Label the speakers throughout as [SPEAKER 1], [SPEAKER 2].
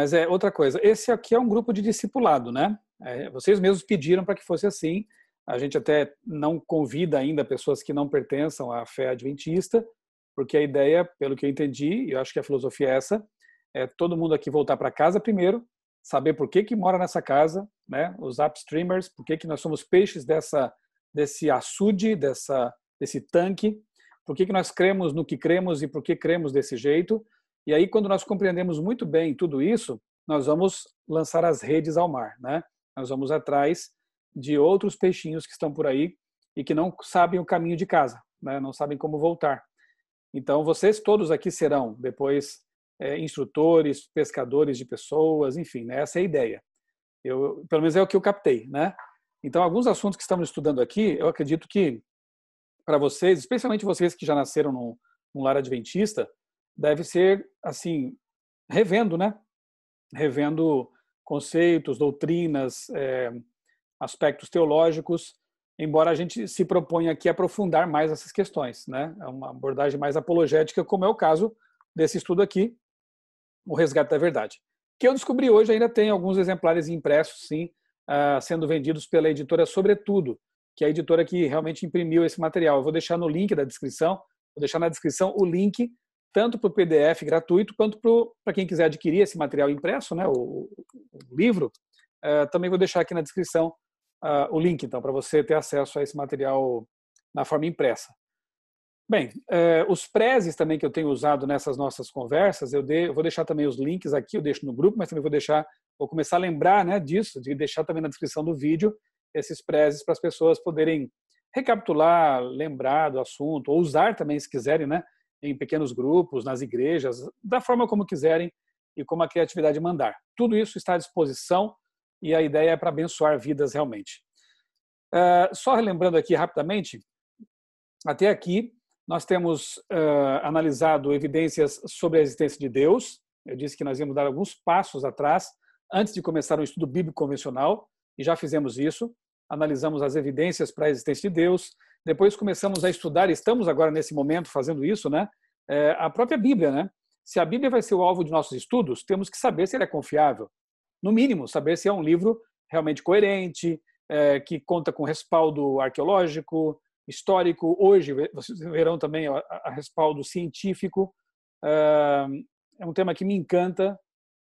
[SPEAKER 1] Mas é outra coisa. Esse aqui é um grupo de discipulado, né? É, vocês mesmos pediram para que fosse assim. A gente até não convida ainda pessoas que não pertençam à fé adventista, porque a ideia, pelo que eu entendi, e eu acho que a filosofia é essa, é todo mundo aqui voltar para casa primeiro, saber por que que mora nessa casa, né? Os upstreamers, por que que nós somos peixes dessa desse açude, dessa desse tanque, por que que nós cremos no que cremos e por que cremos desse jeito, e aí, quando nós compreendemos muito bem tudo isso, nós vamos lançar as redes ao mar, né? Nós vamos atrás de outros peixinhos que estão por aí e que não sabem o caminho de casa, né? Não sabem como voltar. Então, vocês todos aqui serão depois é, instrutores, pescadores de pessoas, enfim, né? essa é a ideia. Eu, pelo menos é o que eu captei, né? Então, alguns assuntos que estamos estudando aqui, eu acredito que para vocês, especialmente vocês que já nasceram num, num lar adventista, deve ser assim revendo, né? Revendo conceitos, doutrinas, é, aspectos teológicos, embora a gente se proponha aqui aprofundar mais essas questões, né? É uma abordagem mais apologética, como é o caso desse estudo aqui, o resgate da verdade, que eu descobri hoje ainda tem alguns exemplares impressos, sim, ah, sendo vendidos pela editora Sobretudo, que é a editora que realmente imprimiu esse material. Eu vou deixar no link da descrição, vou deixar na descrição o link tanto para o PDF gratuito quanto para quem quiser adquirir esse material impresso, né, o, o livro. Eh, também vou deixar aqui na descrição Uh, o link, então, para você ter acesso a esse material na forma impressa. Bem, uh, os prezes também que eu tenho usado nessas nossas conversas, eu, de, eu, vou deixar também os links aqui, eu deixo no grupo, mas também vou deixar, vou começar a lembrar né, disso, de deixar também na descrição do vídeo esses prezes para as pessoas poderem recapitular, lembrar do assunto, ou usar também, se quiserem, né? em pequenos grupos, nas igrejas, da forma como quiserem e como a criatividade mandar. Tudo isso está à disposição e a ideia é para abençoar vidas realmente. Uh, só relembrando aqui rapidamente, até aqui nós temos uh, analisado evidências sobre a existência de Deus. Eu disse que nós íamos dar alguns passos atrás antes de começar um estudo bíblico convencional, e já fizemos isso. Analisamos as evidências para a existência de Deus, depois começamos a estudar, estamos agora nesse momento fazendo isso, né? É, a própria Bíblia, né? Se a Bíblia vai ser o alvo de nossos estudos, temos que saber se ela é confiável. No mínimo, saber se é um livro realmente coerente, é, que conta com respaldo arqueológico, histórico. Hoje, vocês verão também a, a respaldo científico. É, é um tema que me encanta,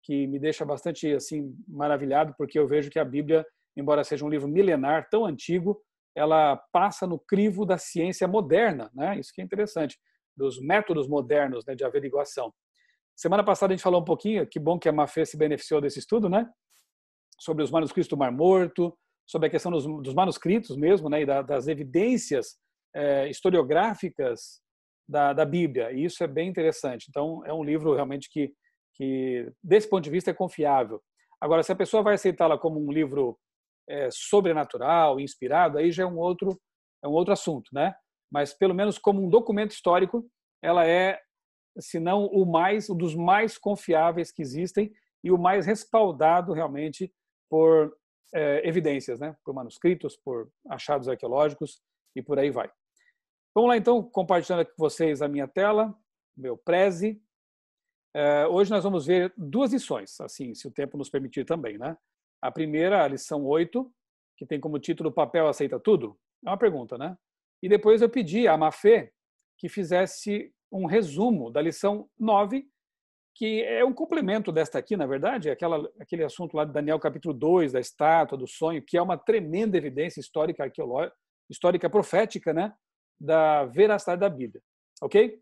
[SPEAKER 1] que me deixa bastante assim maravilhado, porque eu vejo que a Bíblia, embora seja um livro milenar, tão antigo, ela passa no crivo da ciência moderna, né? Isso que é interessante, dos métodos modernos né, de averiguação. Semana passada a gente falou um pouquinho, que bom que a Mafé se beneficiou desse estudo, né? Sobre os manuscritos do Mar Morto, sobre a questão dos, dos manuscritos mesmo, né? E da, das evidências é, historiográficas da, da Bíblia. E isso é bem interessante. Então, é um livro realmente que, que, desse ponto de vista, é confiável. Agora, se a pessoa vai aceitá-la como um livro é, sobrenatural, inspirado, aí já é um outro é um outro assunto, né? Mas pelo menos como um documento histórico, ela é, se não o mais, um dos mais confiáveis que existem e o mais respaldado realmente por é, evidências, né? Por manuscritos, por achados arqueológicos e por aí vai. Vamos lá então, compartilhando com vocês a minha tela, meu preze. É, hoje nós vamos ver duas lições, assim, se o tempo nos permitir também, né? A primeira, a lição 8, que tem como título Papel Aceita Tudo, é uma pergunta, né? E depois eu pedi à Mafê que fizesse um resumo da lição 9, que é um complemento desta aqui, na verdade, aquela, aquele assunto lá de Daniel capítulo 2, da estátua, do sonho, que é uma tremenda evidência histórica, arqueológica, histórica profética, né? Da veracidade da Bíblia, ok?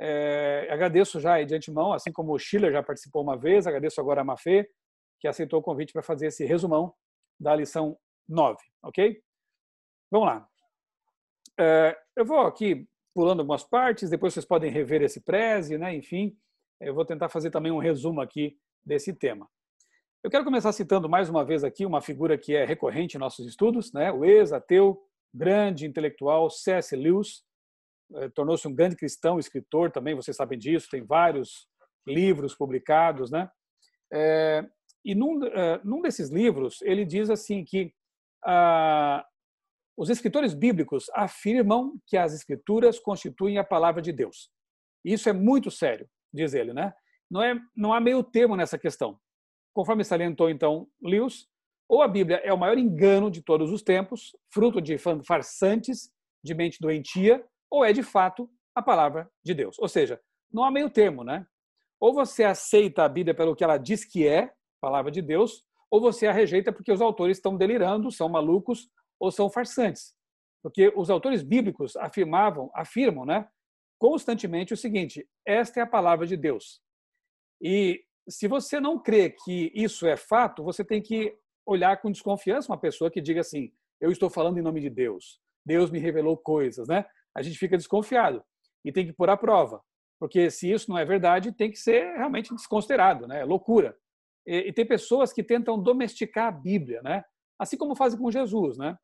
[SPEAKER 1] É, agradeço já de antemão, assim como o Schiller já participou uma vez, agradeço agora a Mafê, que aceitou o convite para fazer esse resumão da lição 9, ok? Vamos lá. É, eu vou aqui pulando algumas partes, depois vocês podem rever esse preze, né? enfim, eu vou tentar fazer também um resumo aqui desse tema. Eu quero começar citando mais uma vez aqui uma figura que é recorrente em nossos estudos, né? o ex-ateu, grande intelectual C.S. Lewis, é, tornou-se um grande cristão, escritor também, vocês sabem disso, tem vários livros publicados, né? É, e num, uh, num desses livros, ele diz assim que uh, os escritores bíblicos afirmam que as escrituras constituem a palavra de Deus. Isso é muito sério, diz ele, né? Não, é, não há meio termo nessa questão. Conforme salientou, então, Lewis, ou a Bíblia é o maior engano de todos os tempos, fruto de farsantes, de mente doentia, ou é, de fato, a palavra de Deus. Ou seja, não há meio termo, né? Ou você aceita a Bíblia pelo que ela diz que é, palavra de Deus, ou você a rejeita porque os autores estão delirando, são malucos ou são farsantes. Porque os autores bíblicos afirmavam, afirmam, né, constantemente o seguinte: esta é a palavra de Deus. E se você não crê que isso é fato, você tem que olhar com desconfiança uma pessoa que diga assim: eu estou falando em nome de Deus, Deus me revelou coisas, né? A gente fica desconfiado e tem que pôr à prova, porque se isso não é verdade, tem que ser realmente desconsiderado, né? É loucura. E, e tem pessoas que tentam domesticar a Bíblia, né? Assim como fazem com Jesus, né?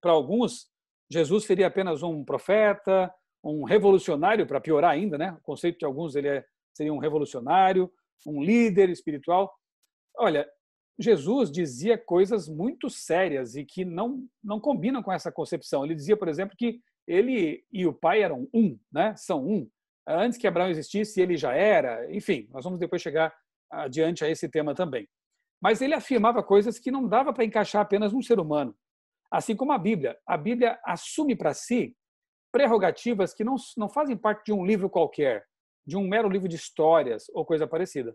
[SPEAKER 1] Para alguns, Jesus seria apenas um profeta, um revolucionário, para piorar ainda, né? O conceito de alguns ele é, seria um revolucionário, um líder espiritual. Olha, Jesus dizia coisas muito sérias e que não, não combinam com essa concepção. Ele dizia, por exemplo, que ele e o pai eram um, né? são um. Antes que Abraão existisse, ele já era. Enfim, nós vamos depois chegar adiante a esse tema também. Mas ele afirmava coisas que não dava para encaixar apenas num ser humano. Assim como a Bíblia. A Bíblia assume para si prerrogativas que não, não fazem parte de um livro qualquer, de um mero livro de histórias ou coisa parecida.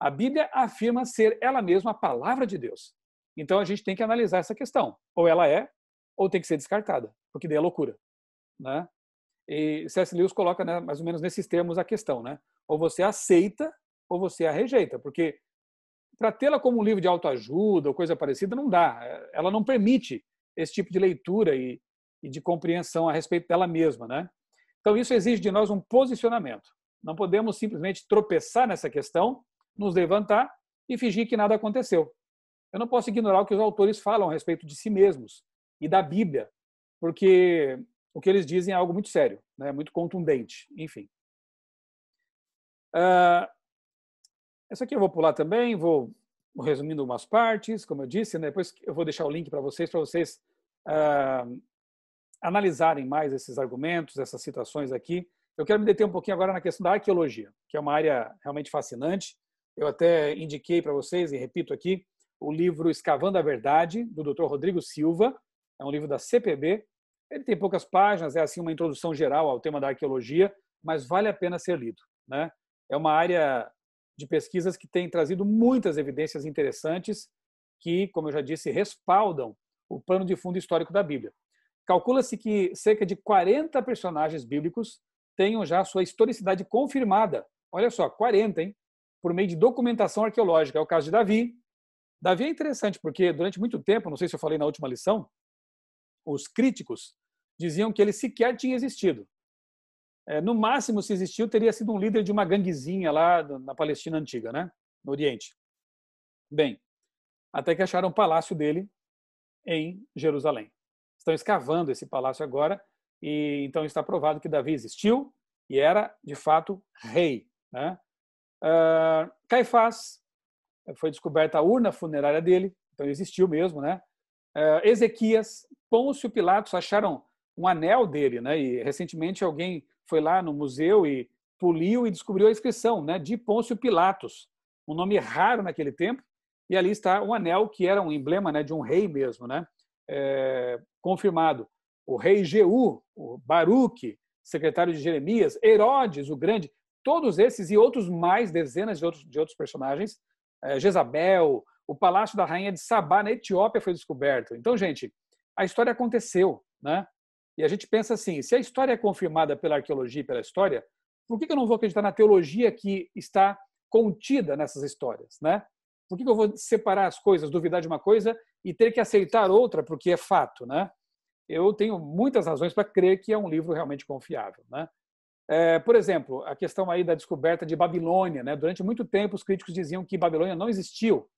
[SPEAKER 1] A Bíblia afirma ser ela mesma a palavra de Deus. Então a gente tem que analisar essa questão. Ou ela é, ou tem que ser descartada, porque daí é loucura. Né? E C.S. Lewis coloca né, mais ou menos nesses termos a questão. Né? Ou você aceita ou você a rejeita, porque para tê-la como um livro de autoajuda ou coisa parecida não dá. Ela não permite esse tipo de leitura e, e de compreensão a respeito dela mesma, né? Então isso exige de nós um posicionamento. Não podemos simplesmente tropeçar nessa questão, nos levantar e fingir que nada aconteceu. Eu não posso ignorar o que os autores falam a respeito de si mesmos e da Bíblia, porque o que eles dizem é algo muito sério, né? muito contundente, enfim. Ah, essa aqui eu vou pular também, vou resumindo umas partes, como eu disse, né? depois eu vou deixar o link para vocês, para vocês ah, analisarem mais esses argumentos, essas citações aqui. Eu quero me deter um pouquinho agora na questão da arqueologia, que é uma área realmente fascinante. Eu até indiquei para vocês, e repito aqui, o livro Escavando a Verdade, do Dr. Rodrigo Silva, é um livro da CPB. Ele tem poucas páginas, é assim uma introdução geral ao tema da arqueologia, mas vale a pena ser lido. Né? É uma área de pesquisas que têm trazido muitas evidências interessantes que, como eu já disse, respaldam o pano de fundo histórico da Bíblia. Calcula-se que cerca de 40 personagens bíblicos tenham já sua historicidade confirmada. Olha só, 40, hein? Por meio de documentação arqueológica. É o caso de Davi. Davi é interessante porque, durante muito tempo, não sei se eu falei na última lição, os críticos diziam que ele sequer tinha existido. É, no máximo, se existiu, teria sido um líder de uma ganguezinha lá na Palestina antiga, né? no Oriente. Bem, até que acharam o palácio dele em Jerusalém. Estão escavando esse palácio agora e então está provado que Davi existiu e era de fato rei. Né? Uh, Caifás eh, foi descoberta a urna funerária dele, então existiu mesmo, né? Uh, Ezequias, Pôncio Pilatos acharam um anel dele, né? E recentemente alguém foi lá no museu e poliu e descobriu a inscrição né, de Pôncio Pilatos, um nome raro naquele tempo, e ali está um anel que era um emblema né, de um rei mesmo, né, é, confirmado. O rei Jeú, o Baruque, secretário de Jeremias, Herodes, o Grande, todos esses e outros mais, dezenas de outros, de outros personagens, é, Jezabel, o palácio da rainha de Sabá, na Etiópia, foi descoberto. Então, gente, a história aconteceu, né? E a gente pensa assim: se a história é confirmada pela arqueologia e pela história, por que eu não vou acreditar na teologia que está contida nessas histórias, né? Por que eu vou separar as coisas, duvidar de uma coisa e ter que aceitar outra porque é fato, né? Eu tenho muitas razões para crer que é um livro realmente confiável, né? É, por exemplo, a questão aí da descoberta de Babilônia, né? Durante muito tempo os críticos diziam que Babilônia não existiu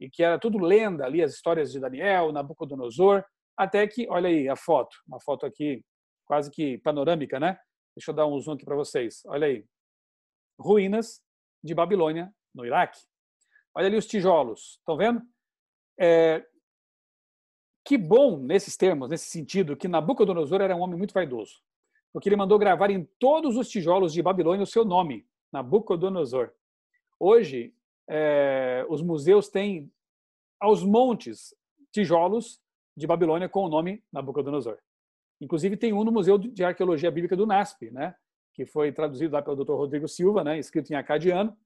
[SPEAKER 1] e que era tudo lenda ali as histórias de Daniel, Nabucodonosor, até que, olha aí a foto, uma foto aqui quase que panorâmica, né? Deixa eu dar um zoom aqui para vocês. Olha aí. Ruínas de Babilônia, no Iraque. Olha ali os tijolos, estão vendo? É... Que bom, nesses termos, nesse sentido, que Nabucodonosor era um homem muito vaidoso, porque ele mandou gravar em todos os tijolos de Babilônia o seu nome, Nabucodonosor. Hoje, é... os museus têm aos montes tijolos de Babilônia com o nome Nabucodonosor. Inclusive tem um no Museu de Arqueologia Bíblica do NASP, né, que foi traduzido lá pelo Dr. Rodrigo Silva, né, escrito em acadiano,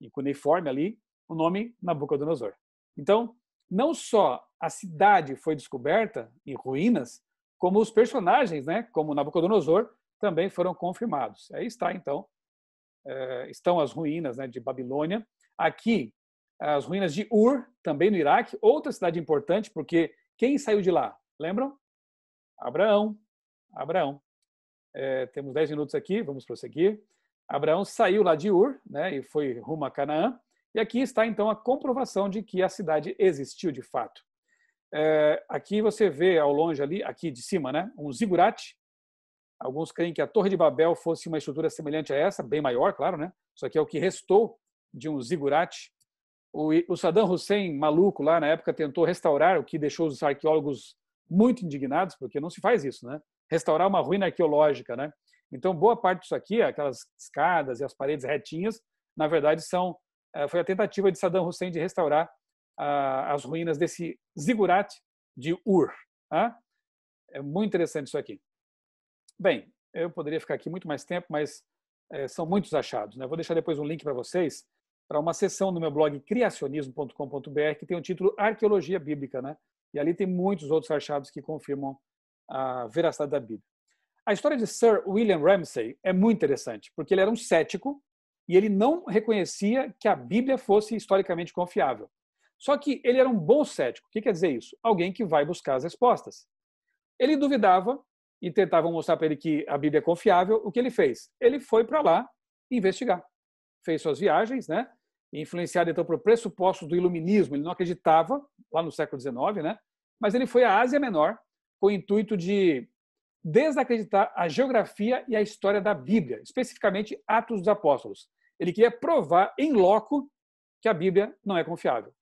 [SPEAKER 1] e cuneiforme ali, o nome Nabucodonosor. Então, não só a cidade foi descoberta em ruínas, como os personagens, né, como Nabucodonosor, também foram confirmados. Aí está, então, eh, estão as ruínas né, de Babilônia. Aqui, as ruínas de Ur, também no Iraque, outra cidade importante, porque quem saiu de lá? Lembram? Abraão. Abraão. É, temos 10 minutos aqui, vamos prosseguir. Abraão saiu lá de Ur né, e foi rumo a Canaã. E aqui está então a comprovação de que a cidade existiu de fato. É, aqui você vê ao longe ali, aqui de cima, né, um zigurate. Alguns creem que a Torre de Babel fosse uma estrutura semelhante a essa, bem maior, claro, né? Isso aqui é o que restou de um zigurate o, Saddam Hussein, maluco lá na época, tentou restaurar, o que deixou os arqueólogos muito indignados, porque não se faz isso, né? Restaurar uma ruína arqueológica, né? Então, boa parte disso aqui, aquelas escadas e as paredes retinhas, na verdade, são eh, foi a tentativa de Saddam Hussein de restaurar ah, as ruínas desse zigurat de Ur. Ah? É muito interessante isso aqui. Bem, eu poderia ficar aqui muito mais tempo, mas eh, são muitos achados. Né? Vou deixar depois um link para vocês para uma sessão no meu blog criacionismo.com.br que tem o título Arqueologia Bíblica, né? E ali tem muitos outros achados que confirmam a veracidade da Bíblia. A história de Sir William Ramsay é muito interessante, porque ele era um cético e ele não reconhecia que a Bíblia fosse historicamente confiável. Só que ele era um bom cético. O que quer dizer isso? Alguém que vai buscar as respostas. Ele duvidava e tentavam mostrar para ele que a Bíblia é confiável. O que ele fez? Ele foi para lá investigar fez suas viagens, né? influenciado então pelo pressuposto do iluminismo, ele não acreditava lá no século XIX, né? mas ele foi à Ásia Menor com o intuito de desacreditar a geografia e a história da Bíblia, especificamente Atos dos Apóstolos. Ele queria provar em loco que a Bíblia não é confiável.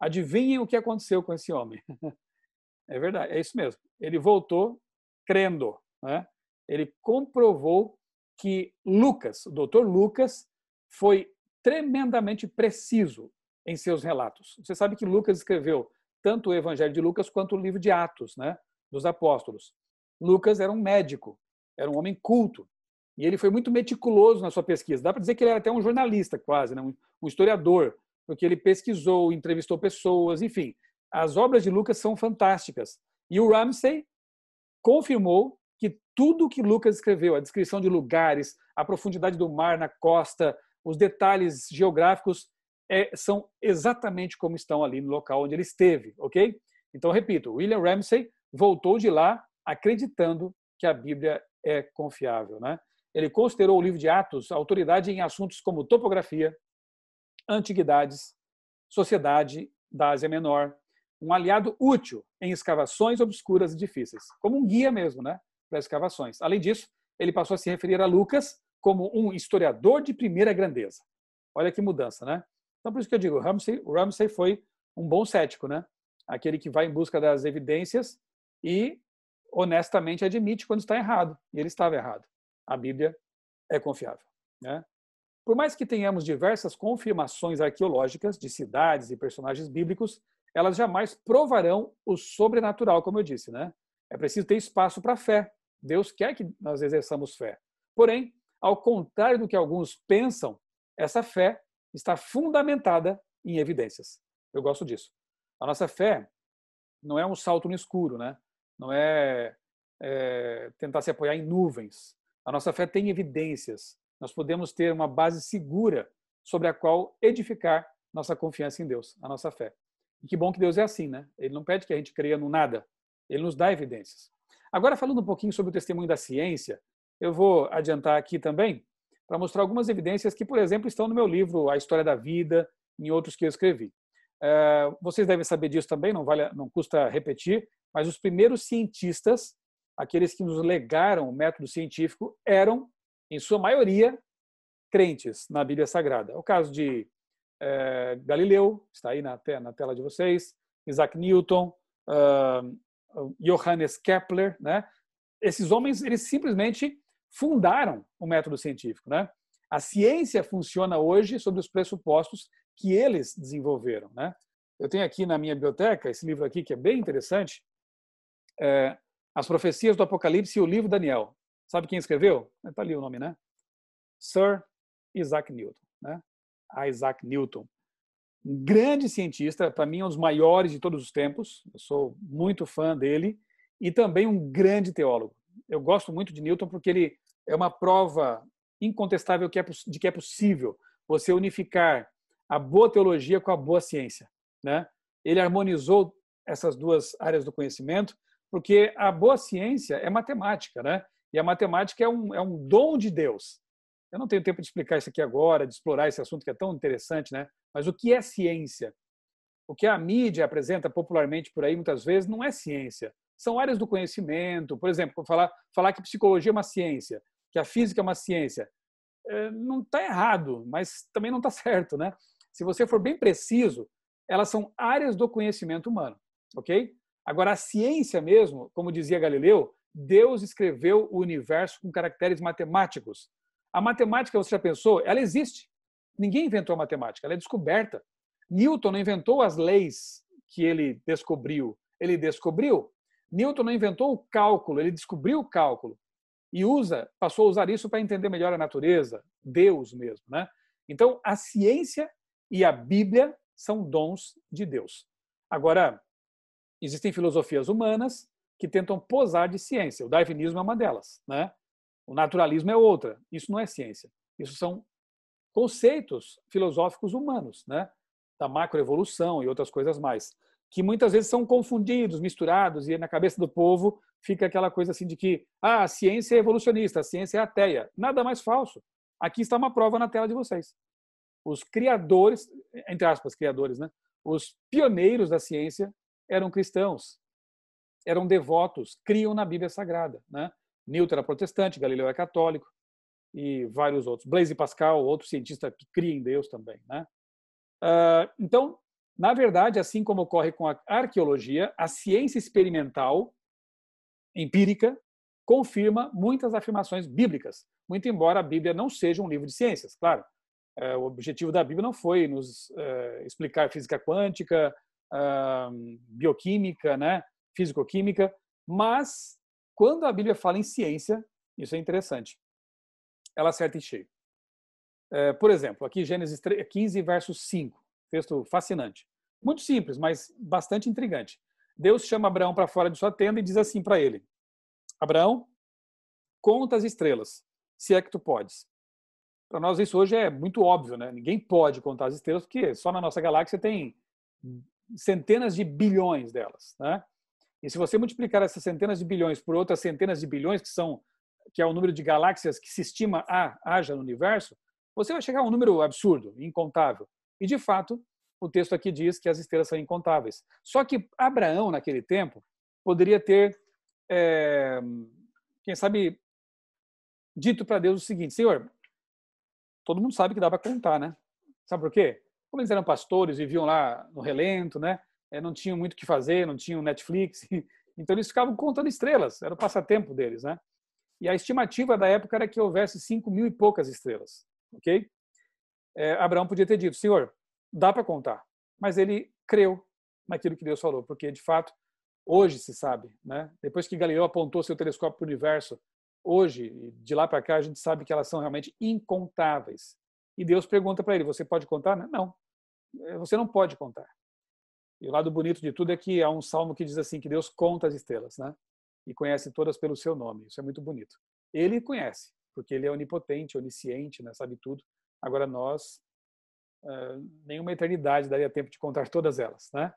[SPEAKER 1] Adivinhem o que aconteceu com esse homem. É verdade, é isso mesmo. Ele voltou crendo. Né? Ele comprovou que Lucas, o doutor Lucas, foi tremendamente preciso em seus relatos. Você sabe que Lucas escreveu tanto o Evangelho de Lucas quanto o livro de Atos, né, dos Apóstolos. Lucas era um médico, era um homem culto, e ele foi muito meticuloso na sua pesquisa. Dá para dizer que ele era até um jornalista, quase, né? um historiador, porque ele pesquisou, entrevistou pessoas, enfim. As obras de Lucas são fantásticas. E o Ramsey confirmou que tudo que Lucas escreveu, a descrição de lugares, a profundidade do mar na costa, os detalhes geográficos é, são exatamente como estão ali no local onde ele esteve, ok? Então, repito, William Ramsay voltou de lá acreditando que a Bíblia é confiável, né? Ele considerou o livro de Atos autoridade em assuntos como topografia, antiguidades, sociedade da Ásia Menor, um aliado útil em escavações obscuras e difíceis, como um guia mesmo, né, para escavações. Além disso, ele passou a se referir a Lucas como um historiador de primeira grandeza. Olha que mudança, né? Então, por isso que eu digo, Ramsey, Ramsey foi um bom cético, né? Aquele que vai em busca das evidências e honestamente admite quando está errado. E ele estava errado. A Bíblia é confiável, né? Por mais que tenhamos diversas confirmações arqueológicas de cidades e personagens bíblicos, elas jamais provarão o sobrenatural, como eu disse, né? É preciso ter espaço para fé. Deus quer que nós exerçamos fé. Porém, ao contrário do que alguns pensam, essa fé está fundamentada em evidências. Eu gosto disso. A nossa fé não é um salto no escuro, né? não é, é tentar se apoiar em nuvens. A nossa fé tem evidências. Nós podemos ter uma base segura sobre a qual edificar nossa confiança em Deus, a nossa fé. E que bom que Deus é assim, né? Ele não pede que a gente creia no nada, ele nos dá evidências. Agora, falando um pouquinho sobre o testemunho da ciência, eu vou adiantar aqui também para mostrar algumas evidências que, por exemplo, estão no meu livro A História da Vida, em outros que eu escrevi. Eh, vocês devem saber disso também, não, vale, não custa repetir, mas os primeiros cientistas, aqueles que nos legaram o método científico, eram, em sua maioria, crentes na Bíblia Sagrada. É o caso de é, Galileu, está aí na, na, tela de vocês, Isaac Newton, uh, Johannes Kepler, né? Esses homens, eles simplesmente fundaram o método científico. Né? A ciência funciona hoje sobre os pressupostos que eles desenvolveram. Né? Eu tenho aqui na minha biblioteca esse livro aqui que é bem interessante, é, As Profecias do Apocalipse e o Livro Daniel. Sabe quem escreveu? Está é, ali o nome, né? Sir Isaac Newton. Né? Isaac Newton. Um grande cientista, para mim é um dos maiores de todos os tempos. Eu sou muito fã dele e também um grande teólogo. Eu gosto muito de Newton porque ele é uma prova incontestável é de que é possível você unificar a boa teologia com a boa ciência. Né? Ele harmonizou essas duas áreas do conhecimento, porque a boa ciência é matemática, né? e a matemática é um, é um dom de Deus. Eu não tenho tempo de explicar isso aqui agora, de explorar esse assunto que é tão interessante, né? mas o que é ciência? O que a mídia apresenta popularmente por aí, muitas vezes, não é ciência. São áreas do conhecimento. Por exemplo, falar, falar que psicologia é uma ciência que a física é uma ciência, é, não está errado, mas também não está certo, né? Se você for bem preciso, elas são áreas do conhecimento humano, ok? Agora, a ciência mesmo, como dizia Galileu, Deus escreveu o universo com caracteres matemáticos. A matemática, você já pensou, ela existe. Ninguém inventou a matemática, ela é descoberta. Newton não inventou as leis que ele descobriu, ele descobriu. Newton não inventou o cálculo, ele descobriu o cálculo e usa, passou a usar isso para entender melhor a natureza, Deus mesmo, né? Então, a ciência e a Bíblia são dons de Deus. Agora, existem filosofias humanas que tentam posar de ciência. O darwinismo é uma delas, né? O naturalismo é outra. Isso não é ciência. Isso são conceitos filosóficos humanos, né? Da macroevolução e outras coisas mais que muitas vezes são confundidos, misturados, e na cabeça do povo fica aquela coisa assim de que ah, a ciência é evolucionista, a ciência é ateia. Nada mais falso. Aqui está uma prova na tela de vocês. Os criadores, entre aspas, criadores, né? Os pioneiros da ciência eram cristãos, eram devotos, criam na Bíblia Sagrada, né? Newton era protestante, Galileu era católico e vários outros. Blaise Pascal, outro cientista que cria em Deus também, né? Ah, então, na verdade, assim como ocorre com a arqueologia, a ciência experimental, empírica, confirma muitas afirmações bíblicas, muito embora a Bíblia não seja um livro de ciências, claro. É, o objetivo da Bíblia não foi nos é, explicar física quântica, ah, bioquímica, né? físico-química, mas quando a Bíblia fala em ciência, isso é interessante, ela acerta em cheio. É, por exemplo, aqui Gênesis 15, verso 5. Texto fascinante. Muito simples, mas bastante intrigante. Deus chama Abraão para fora de sua tenda e diz assim para ele: Abraão, conta as estrelas, se é que tu podes. Para nós isso hoje é muito óbvio, né? Ninguém pode contar as estrelas, porque só na nossa galáxia tem centenas de bilhões delas, né? E se você multiplicar essas centenas de bilhões por outras centenas de bilhões, que são que é o número de galáxias que se estima a, haja no universo, você vai chegar a um número absurdo, incontável. E, de fato, o texto aqui diz que as estrelas são incontáveis. Só que Abraão, naquele tempo, poderia ter, é, quem sabe, dito para Deus o seguinte: Senhor, todo mundo sabe que dá para contar, né? Sabe por quê? Como eles eram pastores, viviam lá no relento, né? Eh, não tinham muito o que fazer, não tinham Netflix, então eles ficavam contando estrelas, era o passatempo deles, né? E a estimativa da época era que houvesse cinco mil e poucas estrelas, ok? É, Abraão podia ter dito: Senhor, dá para contar. Mas ele creu naquilo que Deus falou, porque de fato, hoje se sabe, né? Depois que Galileu apontou seu telescópio para o universo, hoje, de lá para cá, a gente sabe que elas são realmente incontáveis. E Deus pergunta para ele: Você pode contar? Né? Não, é, você não pode contar. E o lado bonito de tudo é que há um salmo que diz assim: que Deus conta as estrelas, né? E conhece todas pelo seu nome. Isso é muito bonito. Ele conhece, porque ele é onipotente, onisciente, né? sabe tudo. Agora nós, eh, nenhuma eternidade daria tempo de contar todas elas, né?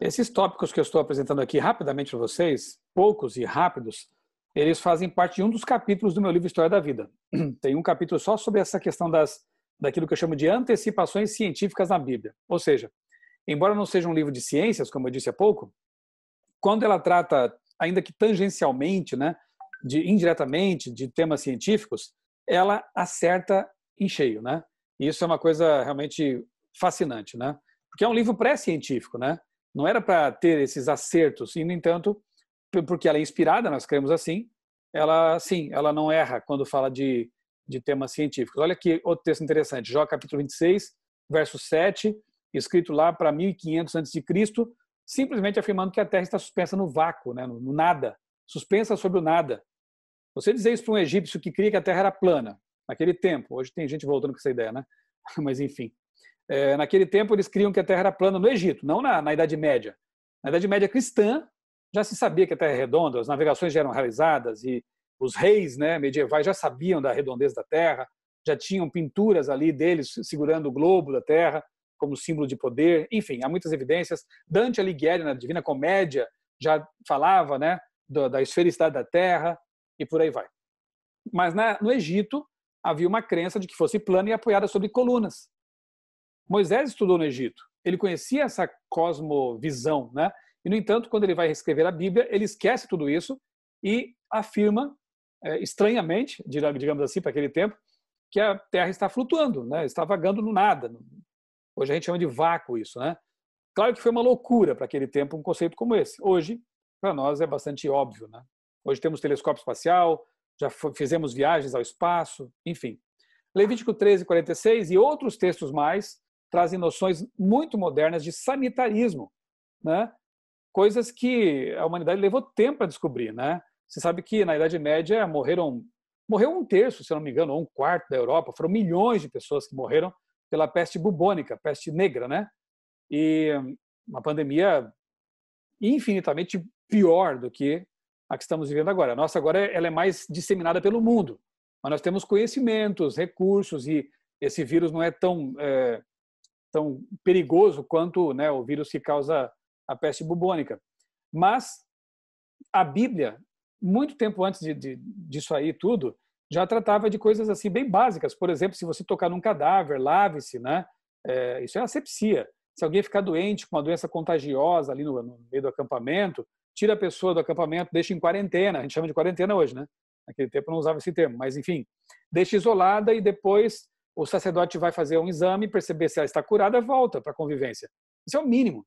[SPEAKER 1] Esses tópicos que eu estou apresentando aqui rapidamente para vocês, poucos e rápidos, eles fazem parte de um dos capítulos do meu livro História da Vida. Tem um capítulo só sobre essa questão das, daquilo que eu chamo de antecipações científicas na Bíblia. Ou seja, embora não seja um livro de ciências, como eu disse há pouco, quando ela trata, ainda que tangencialmente, né, de indiretamente, de temas científicos, ela acerta em cheio, né? E isso é uma coisa realmente fascinante, né? Porque é um livro pré-científico, né? Não era para ter esses acertos, e no entanto, porque ela é inspirada, nós cremos assim, ela sim, ela não erra quando fala de, de temas científicos. Olha aqui outro texto interessante, Jó capítulo 26, verso 7, escrito lá para 1500 a.C., simplesmente afirmando que a Terra está suspensa no vácuo, né? no nada, suspensa sobre o nada. Você dizer isso para um egípcio que cria que a Terra era plana, naquele tempo, hoje tem gente voltando com essa ideia, né? Mas enfim. É, naquele tempo eles criam que a Terra era plana no Egito, não na, na Idade Média. Na Idade Média cristã já se sabia que a Terra é redonda, as navegações já eram realizadas e os reis né, medievais já sabiam da redondeza da Terra, já tinham pinturas ali deles segurando o globo da Terra como símbolo de poder. Enfim, há muitas evidências. Dante Alighieri, na Divina Comédia, já falava né, da esfericidade da Terra e por aí vai. Mas na, né, no Egito, havia uma crença de que fosse plana e apoiada sobre colunas. Moisés estudou no Egito, ele conhecia essa cosmovisão, né? E, no entanto, quando ele vai reescrever a Bíblia, ele esquece tudo isso e afirma, é, estranhamente, digamos assim, para aquele tempo, que a Terra está flutuando, né? está vagando no nada. Hoje a gente chama de vácuo isso. Né? Claro que foi uma loucura para aquele tempo um conceito como esse. Hoje, para nós, é bastante óbvio. Né? Hoje temos telescópio espacial, já fizemos viagens ao espaço, enfim. Levítico 13, 46 e outros textos mais trazem noções muito modernas de sanitarismo, né? coisas que a humanidade levou tempo a descobrir. Né? Você sabe que na Idade Média morreram morreu um terço, se não me engano, ou um quarto da Europa, foram milhões de pessoas que morreram pela peste bubônica, peste negra, né? E uma pandemia infinitamente pior do que a que estamos vivendo agora. A nossa agora ela é mais disseminada pelo mundo, mas nós temos conhecimentos, recursos e esse vírus não é tão é, tão perigoso quanto né, o vírus que causa a peste bubônica. Mas a Bíblia, muito tempo antes de, de, disso aí tudo, já tratava de coisas assim bem básicas. Por exemplo, se você tocar num cadáver, lave-se, né? É, isso é asepsia. Se alguém ficar doente com uma doença contagiosa ali no, no meio do acampamento, tira a pessoa do acampamento, deixa em quarentena, a gente chama de quarentena hoje, né? Naquele tempo não usava esse termo, mas enfim, deixa isolada e depois o sacerdote vai fazer um exame, perceber se ela está curada, volta para a convivência. Isso é o mínimo.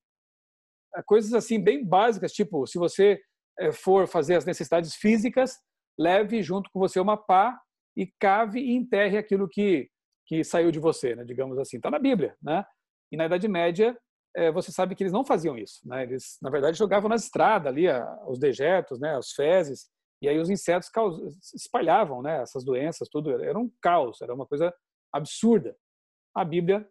[SPEAKER 1] É coisas assim bem básicas, tipo, se você eh, for fazer as necessidades físicas, leve junto com você uma pá e cave e enterre aquilo que, que saiu de você, né? digamos assim. Está na Bíblia, né? E na Idade Média, é, você sabe que eles não faziam isso. Né? Eles, na verdade, jogavam na estrada ali a, os dejetos, né, as fezes, e aí os insetos caus, espalhavam né, essas doenças, tudo. Era um caos, era uma coisa absurda. A Bíblia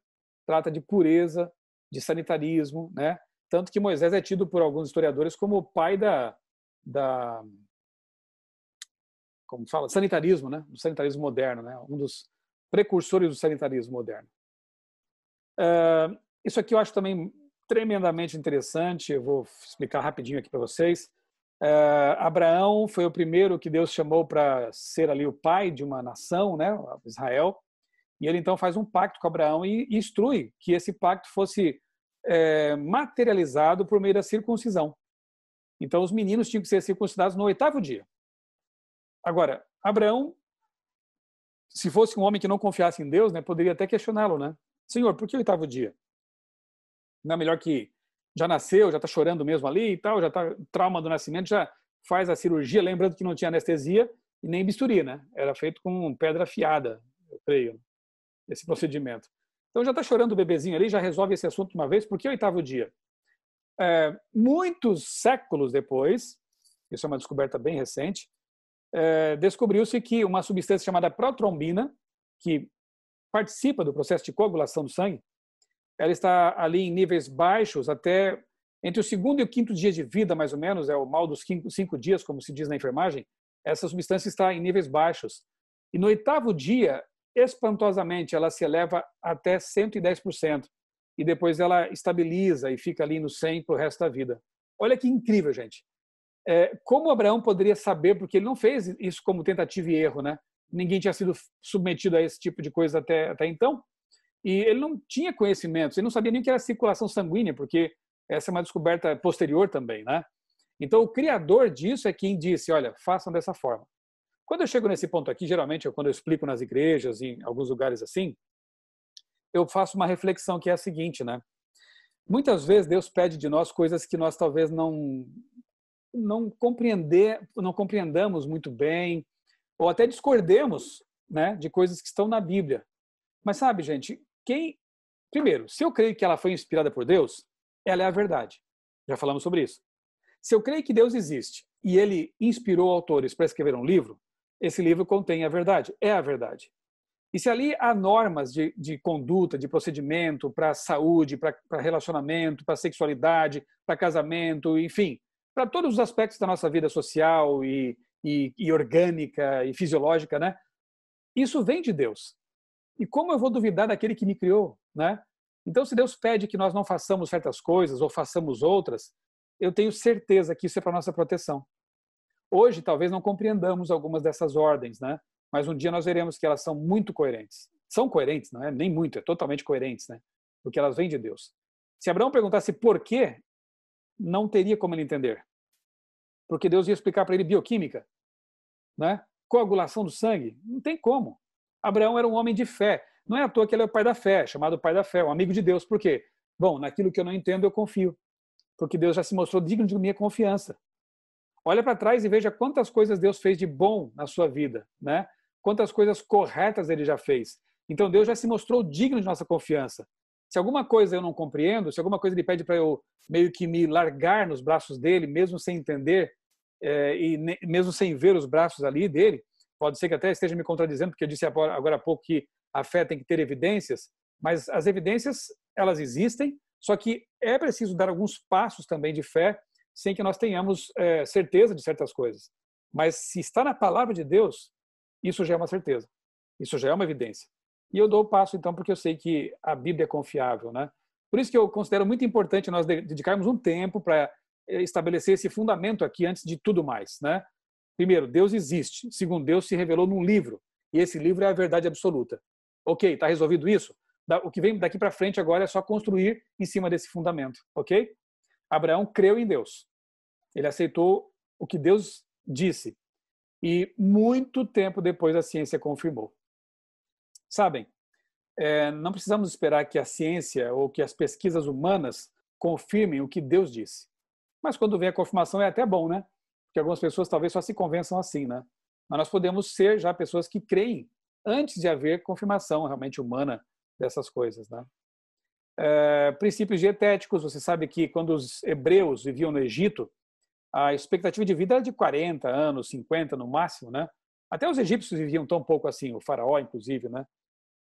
[SPEAKER 1] trata de pureza, de sanitarismo, né? tanto que Moisés é tido por alguns historiadores como o pai da, da como fala, sanitarismo, né? Do sanitarismo moderno, né? Um dos precursores do sanitarismo moderno. Isso aqui eu acho também tremendamente interessante, eu vou explicar rapidinho aqui para vocês. É, Abraão foi o primeiro que Deus chamou para ser ali o pai de uma nação, né, Israel, e ele então faz um pacto com Abraão e, e instrui que esse pacto fosse é, materializado por meio da circuncisão. Então, os meninos tinham que ser circuncidados no oitavo dia. Agora, Abraão, se fosse um homem que não confiasse em Deus, né, poderia até questioná-lo, né? Senhor, por que oitavo dia? não é melhor que já nasceu, já está chorando mesmo ali e tal, já está trauma do nascimento, já faz a cirurgia, lembrando que não tinha anestesia e nem bisturi, né? Era feito com pedra afiada, eu creio, esse procedimento. Então já está chorando o bebezinho ali, já resolve esse assunto uma vez, porque é oitavo dia. É, muitos séculos depois, isso é uma descoberta bem recente, é, descobriu-se que uma substância chamada protrombina, que participa do processo de coagulação do sangue, ela está ali em níveis baixos até entre o segundo e o quinto dia de vida, mais ou menos, é o mal dos cinco, cinco dias, como se diz na enfermagem, essa substância está em níveis baixos. E no oitavo dia, espantosamente, ela se eleva até 110%. E depois ela estabiliza e fica ali no 100 para o resto da vida. Olha que incrível, gente. É, como Abraão poderia saber, porque ele não fez isso como tentativa e erro, né? Ninguém tinha sido submetido a esse tipo de coisa até, até então e ele não tinha conhecimentos, ele não sabia nem o que era circulação sanguínea, porque essa é uma descoberta posterior também, né? Então, o criador disso é quem disse, olha, façam dessa forma. Quando eu chego nesse ponto aqui, geralmente, quando eu explico nas igrejas, em alguns lugares assim, eu faço uma reflexão que é a seguinte, né? Muitas vezes Deus pede de nós coisas que nós talvez não não compreender, não compreendamos muito bem, ou até discordemos, né, de coisas que estão na Bíblia. Mas sabe, gente, quem, primeiro, se eu creio que ela foi inspirada por Deus, ela é a verdade. Já falamos sobre isso. Se eu creio que Deus existe e ele inspirou autores para escrever um livro, esse livro contém a verdade, é a verdade. E se ali há normas de, de conduta, de procedimento para saúde, para relacionamento, para sexualidade, para casamento, enfim, para todos os aspectos da nossa vida social e, e, e orgânica e fisiológica, né? Isso vem de Deus. E como eu vou duvidar daquele que me criou, né? Então, se Deus pede que nós não façamos certas coisas ou façamos outras, eu tenho certeza que isso é para nossa proteção. Hoje, talvez não compreendamos algumas dessas ordens, né? Mas um dia nós veremos que elas são muito coerentes. São coerentes, não é? Nem muito, é totalmente coerentes, né? Porque elas vêm de Deus. Se Abraão perguntasse por quê, não teria como ele entender. Porque Deus ia explicar para ele bioquímica, né? Coagulação do sangue, não tem como. Abraão era um homem de fé. Não é à toa que ele é o pai da fé, é chamado pai da fé, o é um amigo de Deus. Por quê? Bom, naquilo que eu não entendo, eu confio. Porque Deus já se mostrou digno de minha confiança. Olha para trás e veja quantas coisas Deus fez de bom na sua vida, né? Quantas coisas corretas ele já fez. Então Deus já se mostrou digno de nossa confiança. Se alguma coisa eu não compreendo, se alguma coisa ele pede para eu meio que me largar nos braços dele, mesmo sem entender é, e ne, mesmo sem ver os braços ali dele, pode ser que até esteja me contradizendo, porque eu disse agora há pouco que a fé tem que ter evidências, mas as evidências, elas existem, só que é preciso dar alguns passos também de fé, sem que nós tenhamos é, certeza de certas coisas. Mas se está na palavra de Deus, isso já é uma certeza, isso já é uma evidência. E eu dou o passo, então, porque eu sei que a Bíblia é confiável, né? Por isso que eu considero muito importante nós dedicarmos um tempo para é, estabelecer esse fundamento aqui antes de tudo mais, né? Primeiro, Deus existe. Segundo, Deus se revelou num livro. E esse livro é a verdade absoluta. Ok, está resolvido isso? O que vem daqui para frente agora é só construir em cima desse fundamento, ok? Abraão creu em Deus. Ele aceitou o que Deus disse. E muito tempo depois a ciência confirmou. Sabem, é, não precisamos esperar que a ciência ou que as pesquisas humanas confirmem o que Deus disse. Mas quando vem a confirmação é até bom, né? porque algumas pessoas talvez só se convençam assim, né? Mas nós podemos ser já pessoas que creem antes de haver confirmação realmente humana dessas coisas, né? É, princípios dietéticos, você sabe que quando os hebreus viviam no Egito, a expectativa de vida era de 40 anos, 50 no máximo, né? Até os egípcios viviam tão pouco assim, o faraó inclusive, né?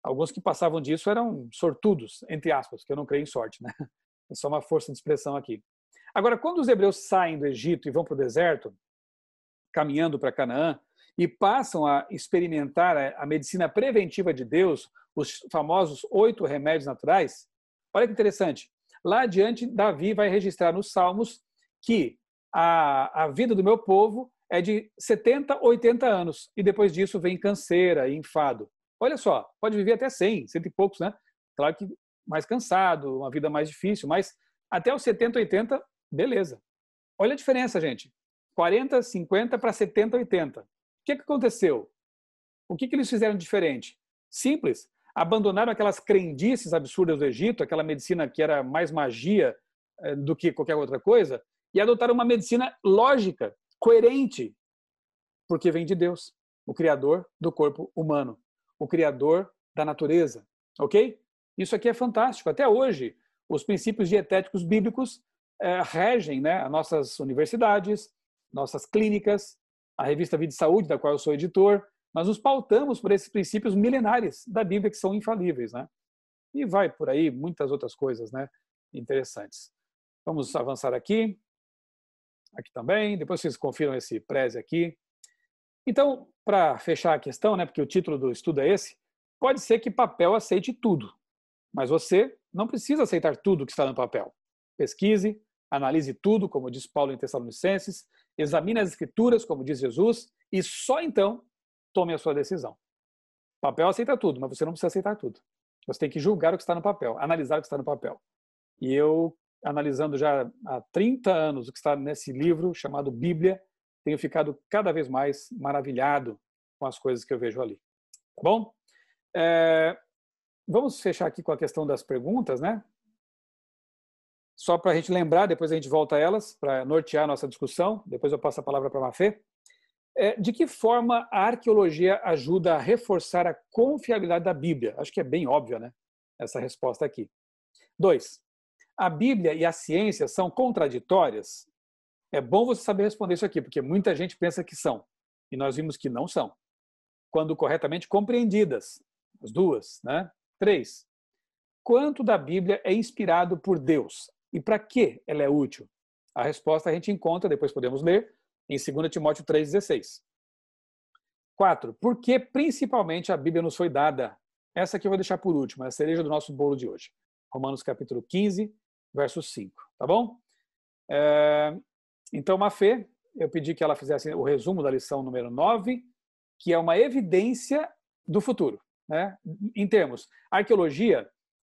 [SPEAKER 1] Alguns que passavam disso eram sortudos, entre aspas, que eu não creio em sorte, né? É só uma força de expressão aqui. Agora, quando os hebreus saem do Egito e vão para o deserto, caminhando para Canaã, e passam a experimentar a, medicina preventiva de Deus, os famosos oito remédios naturais, olha que interessante. Lá adiante, Davi vai registrar nos Salmos que a, a vida do meu povo é de 70, 80 anos, e depois disso vem canseira e enfado. Olha só, pode viver até 100, cento e poucos, né? Claro que mais cansado, uma vida mais difícil, mas até os 70, 80, beleza. Olha a diferença, gente. 40, 50 para 70, 80. O que, que aconteceu? O que, que eles fizeram diferente? Simples. Abandonaram aquelas crendices absurdas do Egito, aquela medicina que era mais magia eh, do que qualquer outra coisa, e adotaram uma medicina lógica, coerente, porque vem de Deus, o Criador do corpo humano, o Criador da natureza. Ok? Isso aqui é fantástico. Até hoje, os princípios dietéticos bíblicos eh, regem né, as nossas universidades, nossas clínicas, a revista Vida e Saúde, da qual eu sou editor. mas nos pautamos por esses princípios milenares da Bíblia que são infalíveis, né? E vai por aí muitas outras coisas, né? Interessantes. Vamos avançar aqui, aqui também. Depois vocês confiram esse preze aqui. Então, para fechar a questão, né? Porque o título do estudo é esse. Pode ser que papel aceite tudo, mas você não precisa aceitar tudo que está no papel. Pesquise, analise tudo, como diz Paulo em Tessalonicenses, examine as escrituras, como diz Jesus, e só então tome a sua decisão. O papel aceita tudo, mas você não precisa aceitar tudo. Você tem que julgar o que está no papel, analisar o que está no papel. E eu, analisando já há 30 anos o que está nesse livro chamado Bíblia, tenho ficado cada vez mais maravilhado com as coisas que eu vejo ali. Tá bom? É, vamos fechar aqui com a questão das perguntas, né? Só para a gente lembrar, depois a gente volta a elas, para nortear a nossa discussão, depois eu passo a palavra para a Mafê. É, de que forma a arqueologia ajuda a reforçar a confiabilidade da Bíblia? Acho que é bem óbvio, né? Essa resposta aqui. Dois, a Bíblia e a ciência são contraditórias? É bom você saber responder isso aqui, porque muita gente pensa que são, e nós vimos que não são, quando corretamente compreendidas, as duas, né? 3. Quanto da Bíblia é inspirado por Deus e para que ela é útil? A resposta a gente encontra, depois podemos ler, em 2 Timóteo 3,16. 4. Por que principalmente a Bíblia nos foi dada? Essa aqui eu vou deixar por último, é a cereja do nosso bolo de hoje. Romanos capítulo 15, verso 5. Tá bom? É... Então, Mafê, eu pedi que ela fizesse o resumo da lição número 9, que é uma evidência do futuro né? Em termos, arqueologia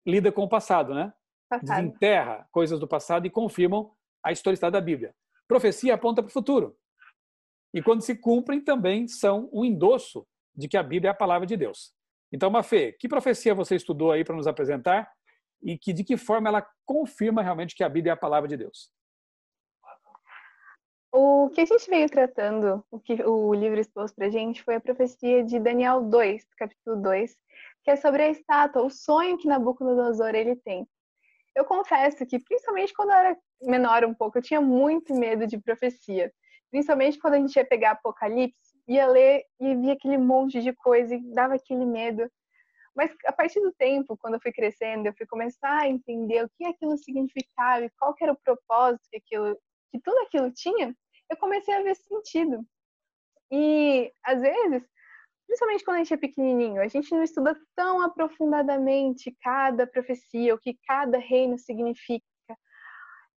[SPEAKER 1] lida com o passado, né? Passado. Desenterra coisas do passado e confirmam a historicidade da Bíblia. Profecia aponta para o futuro. E quando se cumprem, também são um endosso de que a Bíblia é a palavra de Deus. Então, Mafê, que profecia você estudou aí para nos apresentar e que de que forma ela confirma realmente que a Bíblia é a palavra de Deus?
[SPEAKER 2] O que a gente veio tratando, o que o livro expôs para a gente, foi a profecia de Daniel 2, capítulo 2, que é sobre a estátua, o sonho que Nabucodonosor ele tem. Eu confesso que, principalmente quando eu era menor um pouco, eu tinha muito medo de profecia. Principalmente quando a gente ia pegar Apocalipse, ia ler e via aquele monte de coisa e dava aquele medo. Mas a partir do tempo, quando eu fui crescendo, eu fui começar a entender o que aquilo significava e qual era o propósito que aquilo que tudo aquilo tinha, eu comecei a ver sentido. E às vezes, principalmente quando a gente é pequenininho, a gente não estuda tão aprofundadamente cada profecia, o que cada reino significa.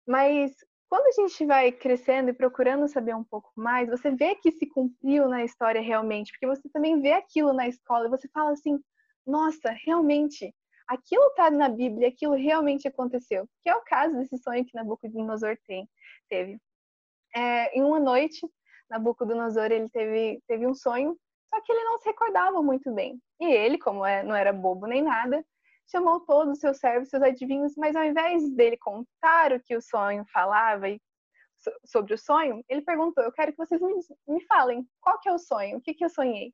[SPEAKER 2] Mas quando a gente vai crescendo e procurando saber um pouco mais, você vê que se cumpriu na história realmente, porque você também vê aquilo na escola e você fala assim: nossa, realmente, aquilo está na Bíblia, aquilo realmente aconteceu, que é o caso desse sonho que Nabucodonosor tem, teve. É, em uma noite, Nabucodonosor ele teve, teve um sonho, só que ele não se recordava muito bem. E ele, como é, não era bobo nem nada, chamou todos os seus servos, seus adivinhos, mas ao invés dele contar o que o sonho falava e so, sobre o sonho, ele perguntou: "Eu quero que vocês me, me falem qual que é o sonho, o que que eu sonhei".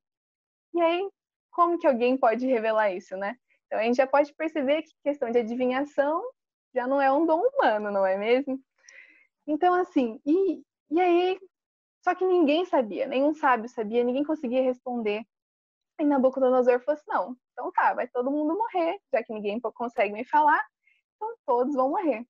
[SPEAKER 2] E aí, como que alguém pode revelar isso, né? Então a gente já pode perceber que questão de adivinhação já não é um dom humano, não é mesmo? Então, assim, e, e aí? Só que ninguém sabia, nenhum sábio sabia, ninguém conseguia responder. E Nabucodonosor falou assim: não, então tá, vai todo mundo morrer, já que ninguém consegue me falar, então todos vão morrer.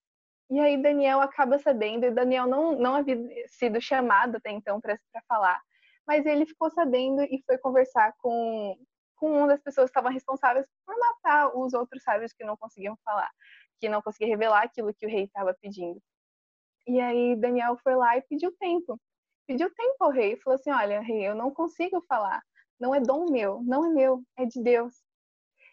[SPEAKER 2] E aí Daniel acaba sabendo, e Daniel não, não havia sido chamado até então para falar, mas ele ficou sabendo e foi conversar com, com uma das pessoas estavam responsáveis por matar os outros sábios que não conseguiam falar, que não conseguiam revelar aquilo que o rei estava pedindo. E aí Daniel foi lá e pediu tempo. Pediu tempo ao rei e falou assim: Olha, rei, eu não consigo falar. Não é dom meu, não é meu, é de Deus.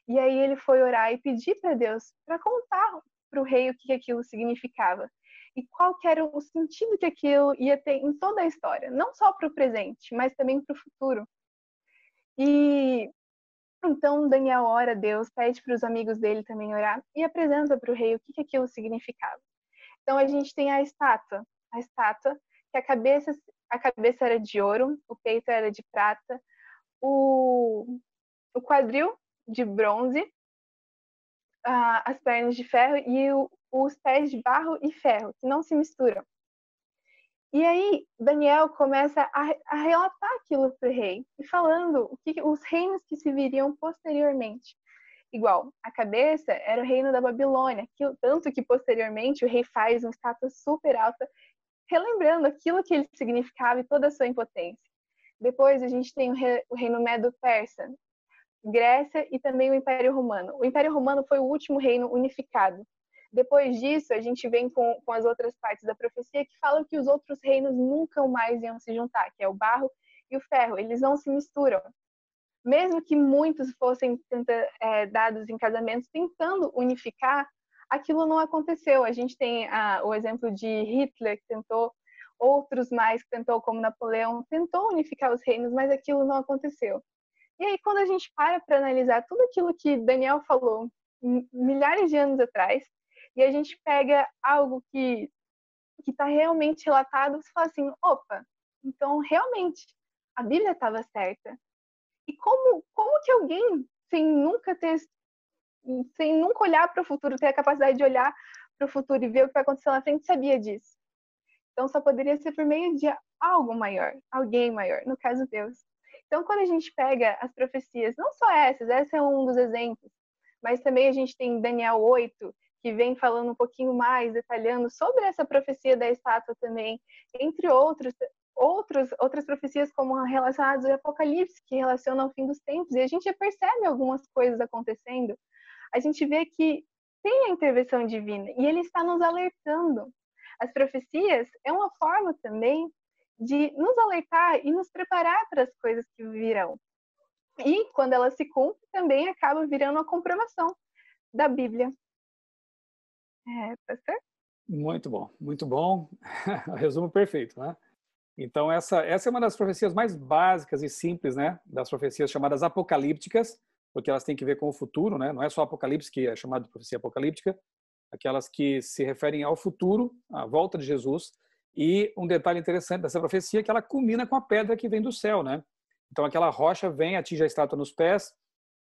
[SPEAKER 2] E aí ele foi orar e pedir para Deus para contar para o rei o que aquilo significava e qual era o sentido que aquilo ia ter em toda a história, não só para o presente, mas também para o futuro. E então, Daniel ora a Deus, pede para os amigos dele também orar e apresenta para o rei o que, que aquilo significava. Então, a gente tem a estátua, a estátua que a cabeça, a cabeça era de ouro, o peito era de prata, o, o quadril de bronze, ah, as pernas de ferro e o, os pés de barro e ferro, que não se misturam. E aí Daniel começa a, a relatar aquilo para o rei e falando o que, os reinos que se viriam posteriormente. Igual, a cabeça era o reino da Babilônia, que, tanto que posteriormente o rei faz um estátua super alta, relembrando aquilo que ele significava e toda a sua impotência. Depois a gente tem o, re, o reino Medo-Persa, Grécia e também o Império Romano. O Império Romano foi o último reino unificado. Depois disso, a gente vem com, com as outras partes da profecia que falam que os outros reinos nunca mais iam se juntar, que é o barro e o ferro, eles não se misturam. Mesmo que muitos fossem tenta, é, dados em casamentos tentando unificar, aquilo não aconteceu. A gente tem o exemplo de Hitler, que tentou, outros mais que tentou, como Napoleão, tentou unificar os reinos, mas aquilo não aconteceu. E aí, quando a gente para para analisar tudo aquilo que Daniel falou milhares de anos atrás, e a gente pega algo que que está realmente relatado, e fala assim, opa, então realmente a Bíblia estava certa. E como como que alguém sem nunca ter sem nunca olhar para o futuro, ter a capacidade de olhar para o futuro e ver o que vai acontecer na frente, sabia disso? Então só poderia ser por meio de algo maior, alguém maior, no caso Deus. Então quando a gente pega as profecias, não só essas, essa é um dos exemplos, mas também a gente tem Daniel 8, que vem falando um pouquinho mais, detalhando sobre essa profecia da estátua também, entre outros, outros outras profecias como relacionadas ao Apocalipse, que relacionam ao fim dos tempos, e a gente já percebe algumas coisas acontecendo, a gente vê que tem a intervenção divina e ele está nos alertando. As profecias é uma forma também de nos alertar e nos preparar para as coisas que virão. E quando elas se cumprem, também acaba virando a comprovação da Bíblia, é, pastor? Tá
[SPEAKER 1] muito bom, muito bom. Resumo perfeito, né? Então, essa, essa é uma das profecias mais básicas e simples, né? Das profecias chamadas apocalípticas, porque elas têm que ver com o futuro, né? Não é só Apocalipse que é chamado de profecia apocalíptica, aquelas que se referem ao futuro, à volta de Jesus. E um detalhe interessante dessa profecia é que ela culmina com a pedra que vem do céu, né? Então, aquela rocha vem, atinge a estátua nos pés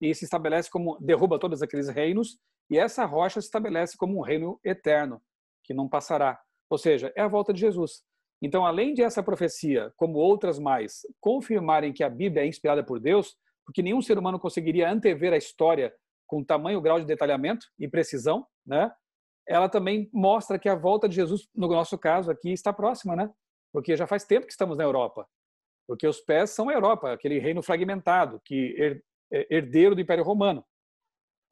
[SPEAKER 1] e se estabelece como derruba todos aqueles reinos e essa rocha se estabelece como um reino eterno, que não passará. Ou seja, é a volta de Jesus. Então, além de essa profecia, como outras mais, confirmarem que a Bíblia é inspirada por Deus, porque nenhum ser humano conseguiria antever a história com tamanho grau de detalhamento e precisão, né? Ela também mostra que a volta de Jesus, no nosso caso aqui, está próxima, né? Porque já faz tempo que estamos na Europa. Porque os pés são a Europa, aquele reino fragmentado, que herdeiro do Império Romano.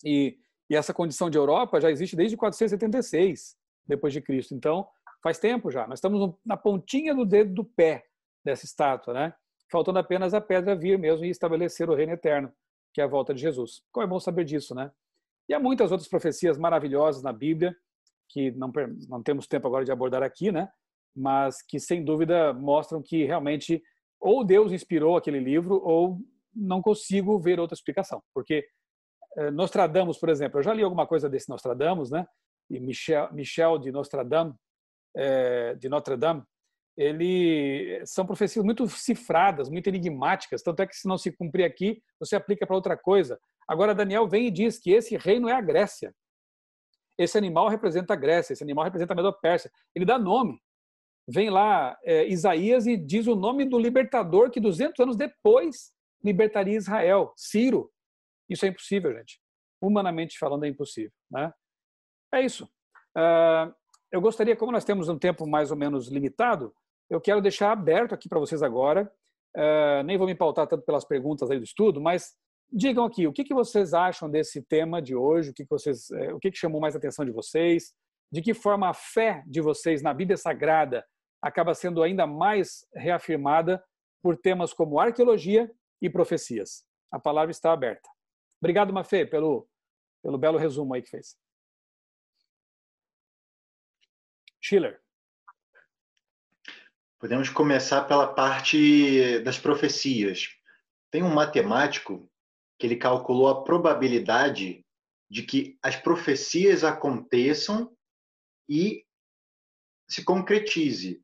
[SPEAKER 1] E e essa condição de Europa já existe desde 476 depois de Cristo. Então, faz tempo já. Nós estamos na pontinha do dedo do pé dessa estátua, né? Faltando apenas a pedra vir mesmo e estabelecer o reino eterno, que é a volta de Jesus. Como é bom saber disso, né? E há muitas outras profecias maravilhosas na Bíblia que não, não temos tempo agora de abordar aqui, né? Mas que sem dúvida mostram que realmente ou Deus inspirou aquele livro ou não consigo ver outra explicação, porque eh, Nostradamus, por exemplo, eu já li alguma coisa desse Nostradamus, né? E Michel, Michel de Nostradamus, eh, de Notre Dame, ele eh, são profecias muito cifradas, muito enigmáticas, tanto é que se não se cumprir aqui, você aplica para outra coisa. Agora Daniel vem e diz que esse reino é a Grécia. Esse animal representa a Grécia, esse animal representa a Medo-Pérsia. Ele dá nome. Vem lá é, Isaías e diz o nome do libertador que 200 anos depois libertaria Israel, Ciro. Isso é impossível, gente. Humanamente falando, é impossível. Né? É isso. Uh, eu gostaria, como nós temos um tempo mais ou menos limitado, eu quero deixar aberto aqui para vocês agora. Uh, nem vou me pautar tanto pelas perguntas aí do estudo, mas digam aqui o que, que vocês acham desse tema de hoje, o que, que vocês, eh, o que, que chamou mais a atenção de vocês, de que forma a fé de vocês na Bíblia Sagrada acaba sendo ainda mais reafirmada por temas como arqueologia e profecias. A palavra está aberta. Obrigado, Mafê, pelo, pelo belo resumo aí que fez. Schiller.
[SPEAKER 3] Podemos começar pela parte das profecias. Tem um matemático que ele calculou a probabilidade de que as profecias aconteçam e se concretize.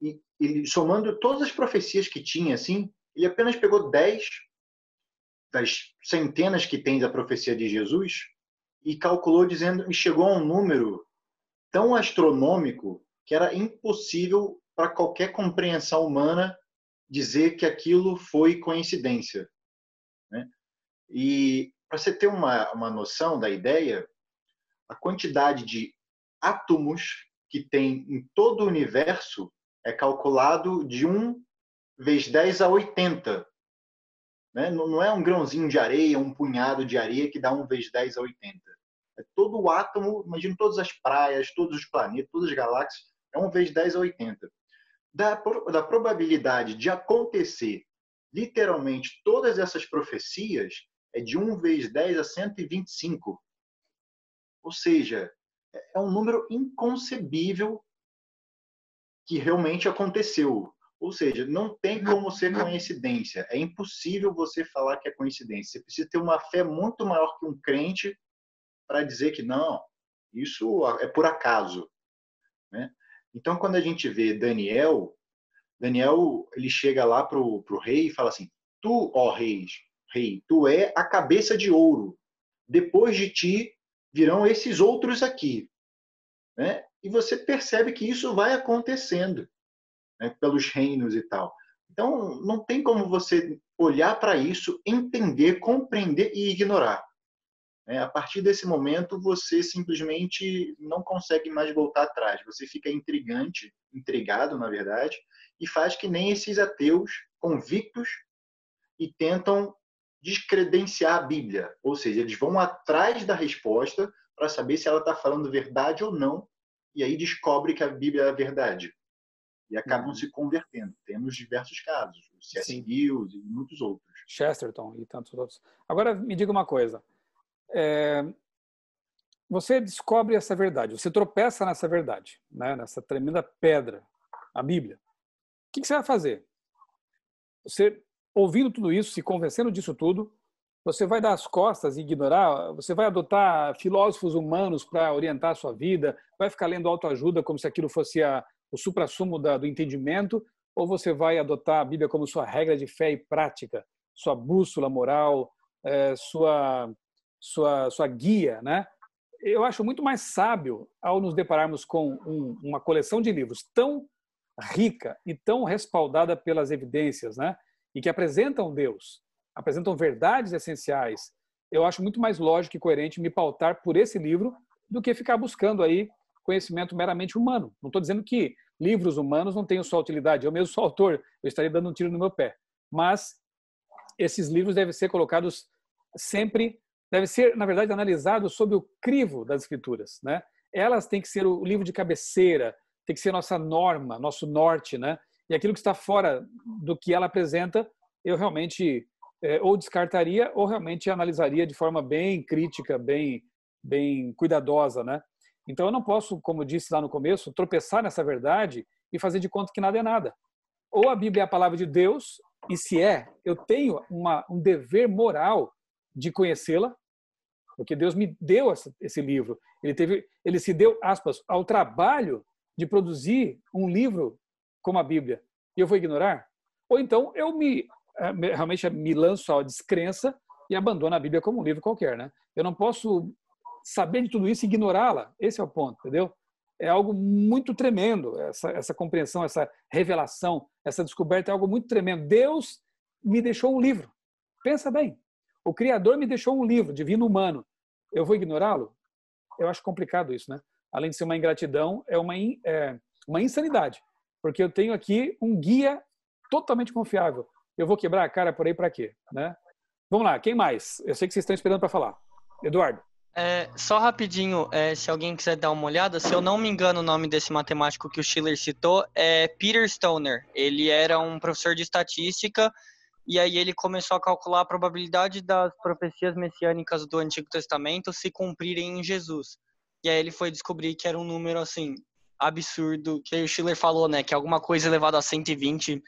[SPEAKER 3] E ele, somando todas as profecias que tinha, assim, ele apenas pegou 10 das centenas que tem da profecia de Jesus e calculou dizendo e chegou a um número tão astronômico que era impossível para qualquer compreensão humana dizer que aquilo foi coincidência. Né? E para você ter uma, uma noção da ideia, a quantidade de átomos que tem em todo o universo é calculado de 1 vezes 10 a 80 né? Não, não é um grãozinho de areia, um punhado de areia que dá 1 vezes 10 a 80. É todo o átomo, imagina todas as praias, todos os planetas, todas as galáxias, é 1 vezes 10 a 80. Da, da probabilidade de acontecer literalmente todas essas profecias é de 1 vezes 10 a 125. Ou seja, é, é um número inconcebível que realmente aconteceu. Ou seja, não tem como ser coincidência. É impossível você falar que é coincidência. Você precisa ter uma fé muito maior que um crente para dizer que não, isso é por acaso. Né? Então, quando a gente vê Daniel, Daniel ele chega lá para o rei e fala assim: Tu, ó rei, rei, tu é a cabeça de ouro. Depois de ti virão esses outros aqui. Né? E você percebe que isso vai acontecendo né, pelos reinos e tal. Então, não tem como você olhar para isso, entender, compreender e ignorar. É, a partir desse momento, você simplesmente não consegue mais voltar atrás. Você fica intrigante, intrigado, na verdade, e faz que nem esses ateus convictos e tentam descredenciar a Bíblia. Ou seja, eles vão atrás da resposta para saber se ela está falando verdade ou não, e aí descobre que a Bíblia é a verdade e acabam uhum. se convertendo. Temos
[SPEAKER 1] diversos casos, o C.S. Lewis e muitos outros. Chesterton e tantos outros. Agora, me diga uma coisa. É... Você descobre essa verdade, você tropeça nessa verdade, né? nessa tremenda pedra, a Bíblia. O que, que você vai fazer? Você, ouvindo tudo isso, se convencendo disso tudo, você vai dar as costas e ignorar? Você vai adotar filósofos humanos para orientar a sua vida? Vai ficar lendo autoajuda como se aquilo fosse a, o suprassumo da, do entendimento, ou você vai adotar a Bíblia como sua regra de fé e prática, sua bússola moral, é, sua, sua, sua guia, né? Eu acho muito mais sábio, ao nos depararmos com um, uma coleção de livros tão rica e tão respaldada pelas evidências, né? E que apresentam Deus, apresentam verdades essenciais. Eu acho muito mais lógico e coerente me pautar por esse livro do que ficar buscando aí conhecimento meramente humano. Não estou dizendo que livros humanos não tenham sua utilidade. Eu mesmo sou autor, eu estaria dando um tiro no meu pé. Mas esses livros devem ser colocados sempre, devem ser, na verdade, analisados sob o crivo das escrituras, né? Elas têm que ser o livro de cabeceira, tem que ser nossa norma, nosso norte, né? E aquilo que está fora do que ela apresenta, eu realmente é, ou descartaria ou realmente analisaria de forma bem crítica, bem bem cuidadosa, né? Então eu não posso, como disse lá no começo, tropeçar nessa verdade e fazer de conta que nada é nada. Ou a Bíblia é a palavra de Deus, e se é, eu tenho uma, um dever moral de conhecê-la, porque Deus me deu essa, esse livro. Ele, teve, ele se deu, aspas, ao trabalho de produzir um livro como a Bíblia. E eu vou ignorar? Ou então eu me eh, realmente me lanço à descrença e abandono a Bíblia como um livro qualquer, né? Eu não posso saber de tudo isso e ignorá-la. Esse é o ponto, entendeu? É algo muito tremendo, essa, essa compreensão, essa revelação, essa descoberta é algo muito tremendo. Deus me deixou um livro. Pensa bem. O Criador me deixou um livro, divino humano. Eu vou ignorá-lo? Eu acho complicado isso, né? Além de ser uma ingratidão, é uma, in, é, uma insanidade. Porque eu tenho aqui um guia totalmente confiável. Eu vou quebrar a cara por aí para quê? Né? Vamos lá, quem mais? Eu sei que vocês estão esperando para falar. Eduardo.
[SPEAKER 4] É, só rapidinho, é, se alguém quiser dar uma olhada, se eu não me engano, o nome desse matemático que o Schiller citou é Peter Stoner. Ele era um professor de estatística e aí ele começou a calcular a probabilidade das profecias messiânicas do Antigo Testamento se cumprirem em Jesus. E aí ele foi descobrir que era um número assim absurdo, que o Schiller falou, né, que alguma coisa elevada a 120,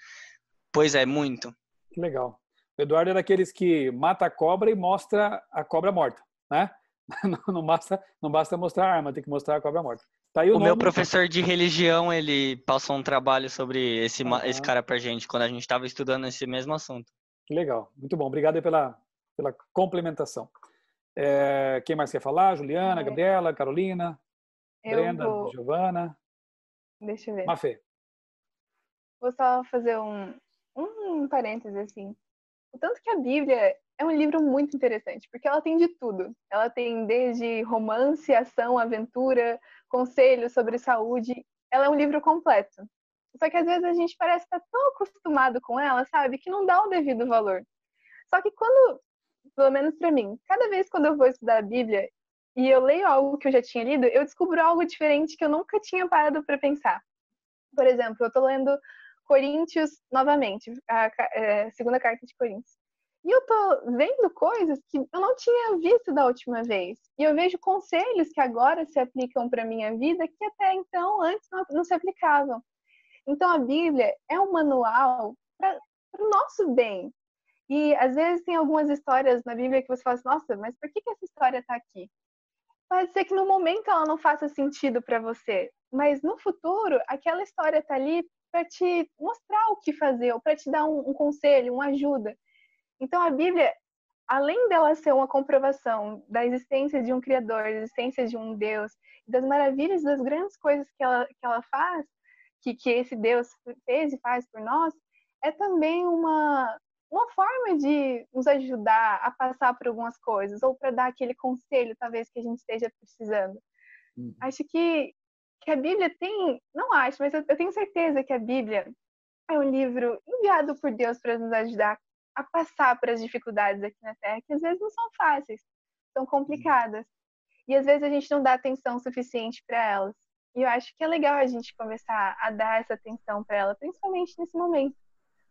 [SPEAKER 4] pois é, muito.
[SPEAKER 1] Que legal. O Eduardo é daqueles que mata a cobra e mostra a cobra morta, né? não, basta, não basta mostrar a arma, tem que mostrar a cobra morta. Tá o, o meu professor
[SPEAKER 4] de religião, ele passou um trabalho sobre esse, uhum. esse cara pra gente, quando a gente estava estudando esse mesmo assunto.
[SPEAKER 1] Que legal, muito bom. Obrigado pela, pela complementação. É, quem mais quer falar? Juliana, é. Gabriela, Carolina, eu Brenda, vou... Giovana.
[SPEAKER 2] Deixa eu ver. Mafê. Vou só fazer um, um parêntese assim. O tanto que a Bíblia é um livro muito interessante, porque ela tem de tudo. Ela tem desde romance, ação, aventura, conselhos sobre saúde. Ela é um livro completo. Só que às vezes a gente parece estar tá tão acostumado com ela, sabe, que não dá o devido valor. Só que quando, pelo menos para mim, cada vez quando eu vou estudar a Bíblia e eu leio algo que eu já tinha lido, eu descubro algo diferente que eu nunca tinha parado para pensar. Por exemplo, eu estou lendo Coríntios novamente, a, é, segunda carta de Coríntios. E eu tô vendo coisas que eu não tinha visto da última vez. E eu vejo conselhos que agora se aplicam para minha vida que até então antes não, não se aplicavam. Então a Bíblia é um manual para o nosso bem. E às vezes tem algumas histórias na Bíblia que você fala assim, nossa, mas por que, que essa história está aqui? Pode ser que no momento ela não faça sentido para você, mas no futuro aquela história está ali para te mostrar o que fazer, ou para te dar um, um, conselho, uma ajuda. Então a Bíblia, além dela ser uma comprovação da existência de um Criador, da existência de um Deus, das maravilhas, das grandes coisas que ela, que ela faz, que, que esse Deus fez e faz por nós, é também uma, uma forma de nos ajudar a passar por algumas coisas, ou para dar aquele conselho, talvez, que a gente esteja precisando. Uhum. Acho que, que a Bíblia tem, não acho, mas eu, eu tenho certeza que a Bíblia é um livro enviado por Deus para nos ajudar a passar por as dificuldades aqui na Terra, que às vezes não são fáceis, são complicadas. E às vezes a gente não dá atenção suficiente para elas. E eu acho que é legal a gente começar a dar essa atenção para ela, principalmente nesse momento,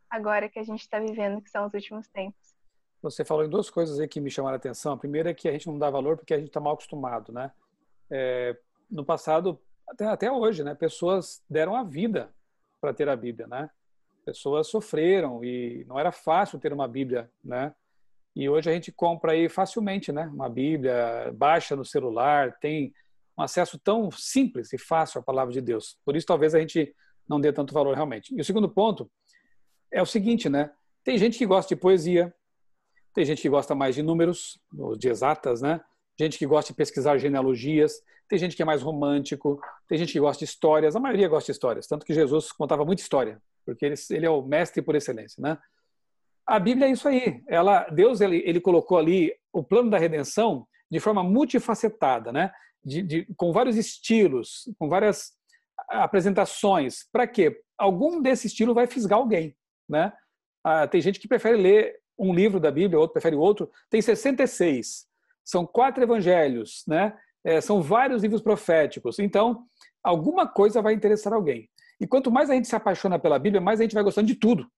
[SPEAKER 2] agora que a gente está vivendo, que são os últimos tempos.
[SPEAKER 1] Você falou em duas coisas aí que me chamaram a atenção. A primeira é que a gente não dá valor porque a gente está mal acostumado, né? É, no passado, até, até hoje, né? Pessoas deram a vida para ter a Bíblia, né? pessoas sofreram e não era fácil ter uma Bíblia, né? E hoje a gente compra aí facilmente, né? Uma Bíblia, baixa no celular, tem um acesso tão simples e fácil à palavra de Deus. Por isso talvez a gente não dê tanto valor realmente. E o segundo ponto é o seguinte, né? Tem gente que gosta de poesia, tem gente que gosta mais de números, de exatas, né? Gente que gosta de pesquisar genealogias, tem gente que é mais romântico, tem gente que gosta de histórias, a maioria gosta de histórias, tanto que Jesus contava muita história, porque ele, ele é o mestre por excelência, né? A Bíblia é isso aí. Ela, Deus ele, ele colocou ali o plano da redenção de forma multifacetada, né? De, de, com vários estilos, com várias apresentações. Para quê? Algum desse estilo vai fisgar alguém, né? Ah, tem gente que prefere ler um livro da Bíblia, outro prefere outro. Tem 66. São quatro evangelhos, né? É, são vários livros proféticos. Então, alguma coisa vai interessar alguém. E quanto mais a gente se apaixona pela Bíblia, mais a gente vai gostando de tudo.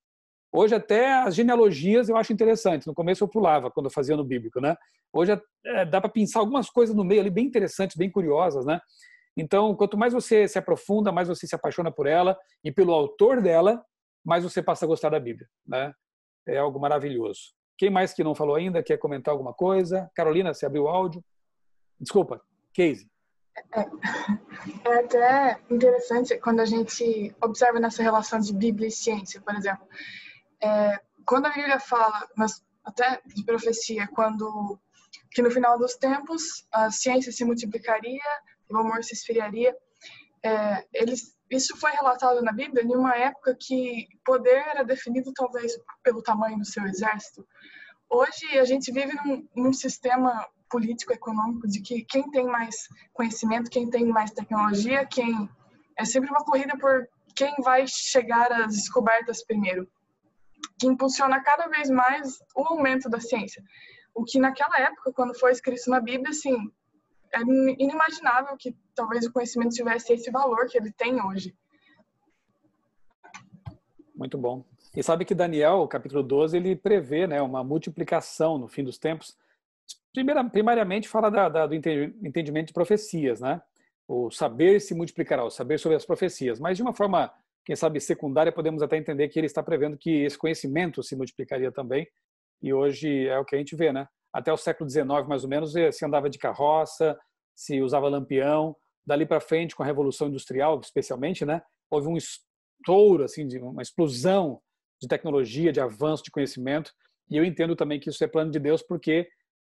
[SPEAKER 1] Hoje até as genealogias eu acho interessantes. No começo eu pulava quando eu fazia no bíblico, né? Hoje é, é dá para pensar algumas coisas no meio ali bem interessantes, bem curiosas, né? Então, quanto mais você se aprofunda, mais você se apaixona por ela e pelo autor dela, mais você passa a gostar da Bíblia, né? É algo maravilhoso. Quem mais que não falou ainda quer comentar alguma coisa? Carolina, você abriu o áudio? Desculpa, Casey.
[SPEAKER 2] É, é, até interessante quando a gente observa nessa relação de Bíblia e ciência, por exemplo. É, quando a Bíblia fala, mas até de profecia, quando que no final dos tempos a ciência se multiplicaria, o amor se esfriaria, é, eles, isso foi relatado na Bíblia em uma época que poder era definido talvez pelo tamanho do seu exército. Hoje a gente vive num, num sistema político econômico de que quem tem mais conhecimento, quem tem mais tecnologia, quem é sempre uma corrida por quem vai chegar às descobertas primeiro, que impulsiona cada vez mais o aumento da ciência. O que naquela época, quando foi escrito na Bíblia, assim, é inimaginável que talvez o conhecimento tivesse esse valor que ele tem hoje.
[SPEAKER 1] Muito bom. E sabe que Daniel, capítulo 12, ele prevê né, uma multiplicação no fim dos tempos Primeira, primariamente, fala da, da, do entendimento de profecias, né? O saber se multiplicará, o saber sobre as profecias. Mas, de uma forma, quem sabe, secundária, podemos até entender que ele está prevendo que esse conhecimento se multiplicaria também. E hoje é o que a gente vê, né? Até o século XIX, mais ou menos, se andava de carroça, se usava lampião. Dali para frente, com a Revolução Industrial, especialmente, né? Houve um estouro, assim, de uma explosão de tecnologia, de avanço, de conhecimento. E eu entendo também que isso é plano de Deus, porque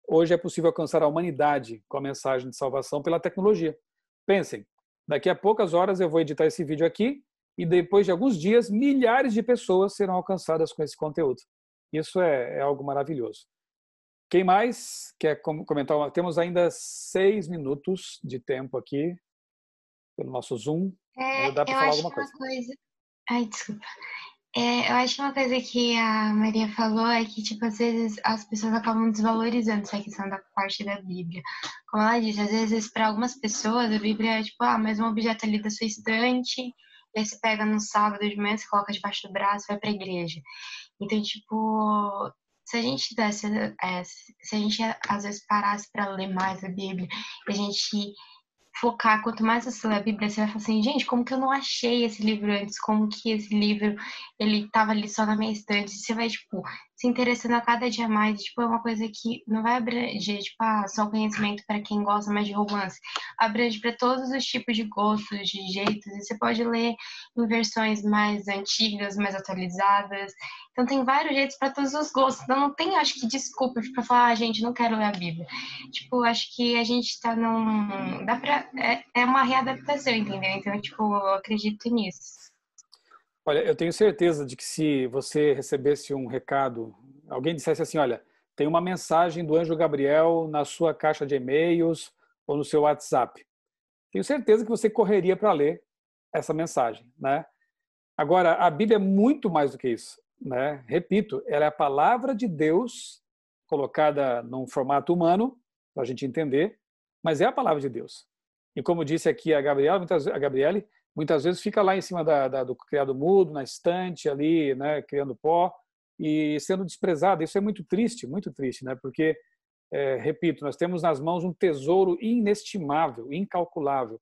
[SPEAKER 1] hoje é possível alcançar a humanidade com a mensagem de salvação pela tecnologia. Pensem, daqui a poucas horas eu vou editar esse vídeo aqui e depois de alguns dias, milhares de pessoas serão alcançadas com esse conteúdo. Isso é, é algo maravilhoso. Quem mais quer comentar? Temos ainda seis minutos de tempo aqui pelo nosso Zoom. É, dá para falar alguma coisa.
[SPEAKER 4] coisa. Ai, desculpa. É, eu acho que uma coisa que a Maria falou é que, tipo, às vezes as pessoas acabam desvalorizando essa questão da parte da Bíblia. Como ela disse, às vezes para algumas pessoas a Bíblia é, tipo, ah, mais um objeto ali da sua estante, e aí você pega no sábado de manhã, você coloca debaixo do braço e vai a igreja. Então, tipo, se a gente desse, é, se a gente às vezes parasse para ler mais a Bíblia, a gente focar, quanto mais você lê a Bíblia, você vai falar assim, gente, como que eu não achei esse livro antes? Como que esse livro, ele tava ali só na minha estante? Você vai, tipo, se interessando a cada dia mais. Tipo, é uma coisa que não vai abranger tipo, ah, só conhecimento para quem gosta mais de romance. Abrange para todos os tipos de gostos, de jeitos. E você pode ler em versões mais antigas, mais atualizadas. Então, tem vários jeitos para todos os gostos. Então, não tem, acho que, desculpa para falar, ah, gente, não quero ler a Bíblia. Tipo, acho que a gente está num. Dá pra... é, é uma readaptação, entendeu? Então, tipo, eu acredito nisso.
[SPEAKER 1] Olha, eu tenho certeza de que se você recebesse um recado, alguém dissesse assim, olha, tem uma mensagem do Anjo Gabriel na sua caixa de e-mails ou no seu WhatsApp. Tenho certeza que você correria para ler essa mensagem, né? Agora, a Bíblia é muito mais do que isso, né? Repito, ela é a palavra de Deus colocada num formato humano para a gente entender, mas é a palavra de Deus. E como disse aqui a Gabriela, muitas, a Gabriele, muitas vezes fica lá em cima da, da, do criado mudo, na estante ali, né, criando pó e sendo desprezado. Isso é muito triste, muito triste, né? Porque, é, repito, nós temos nas mãos um tesouro inestimável, incalculável.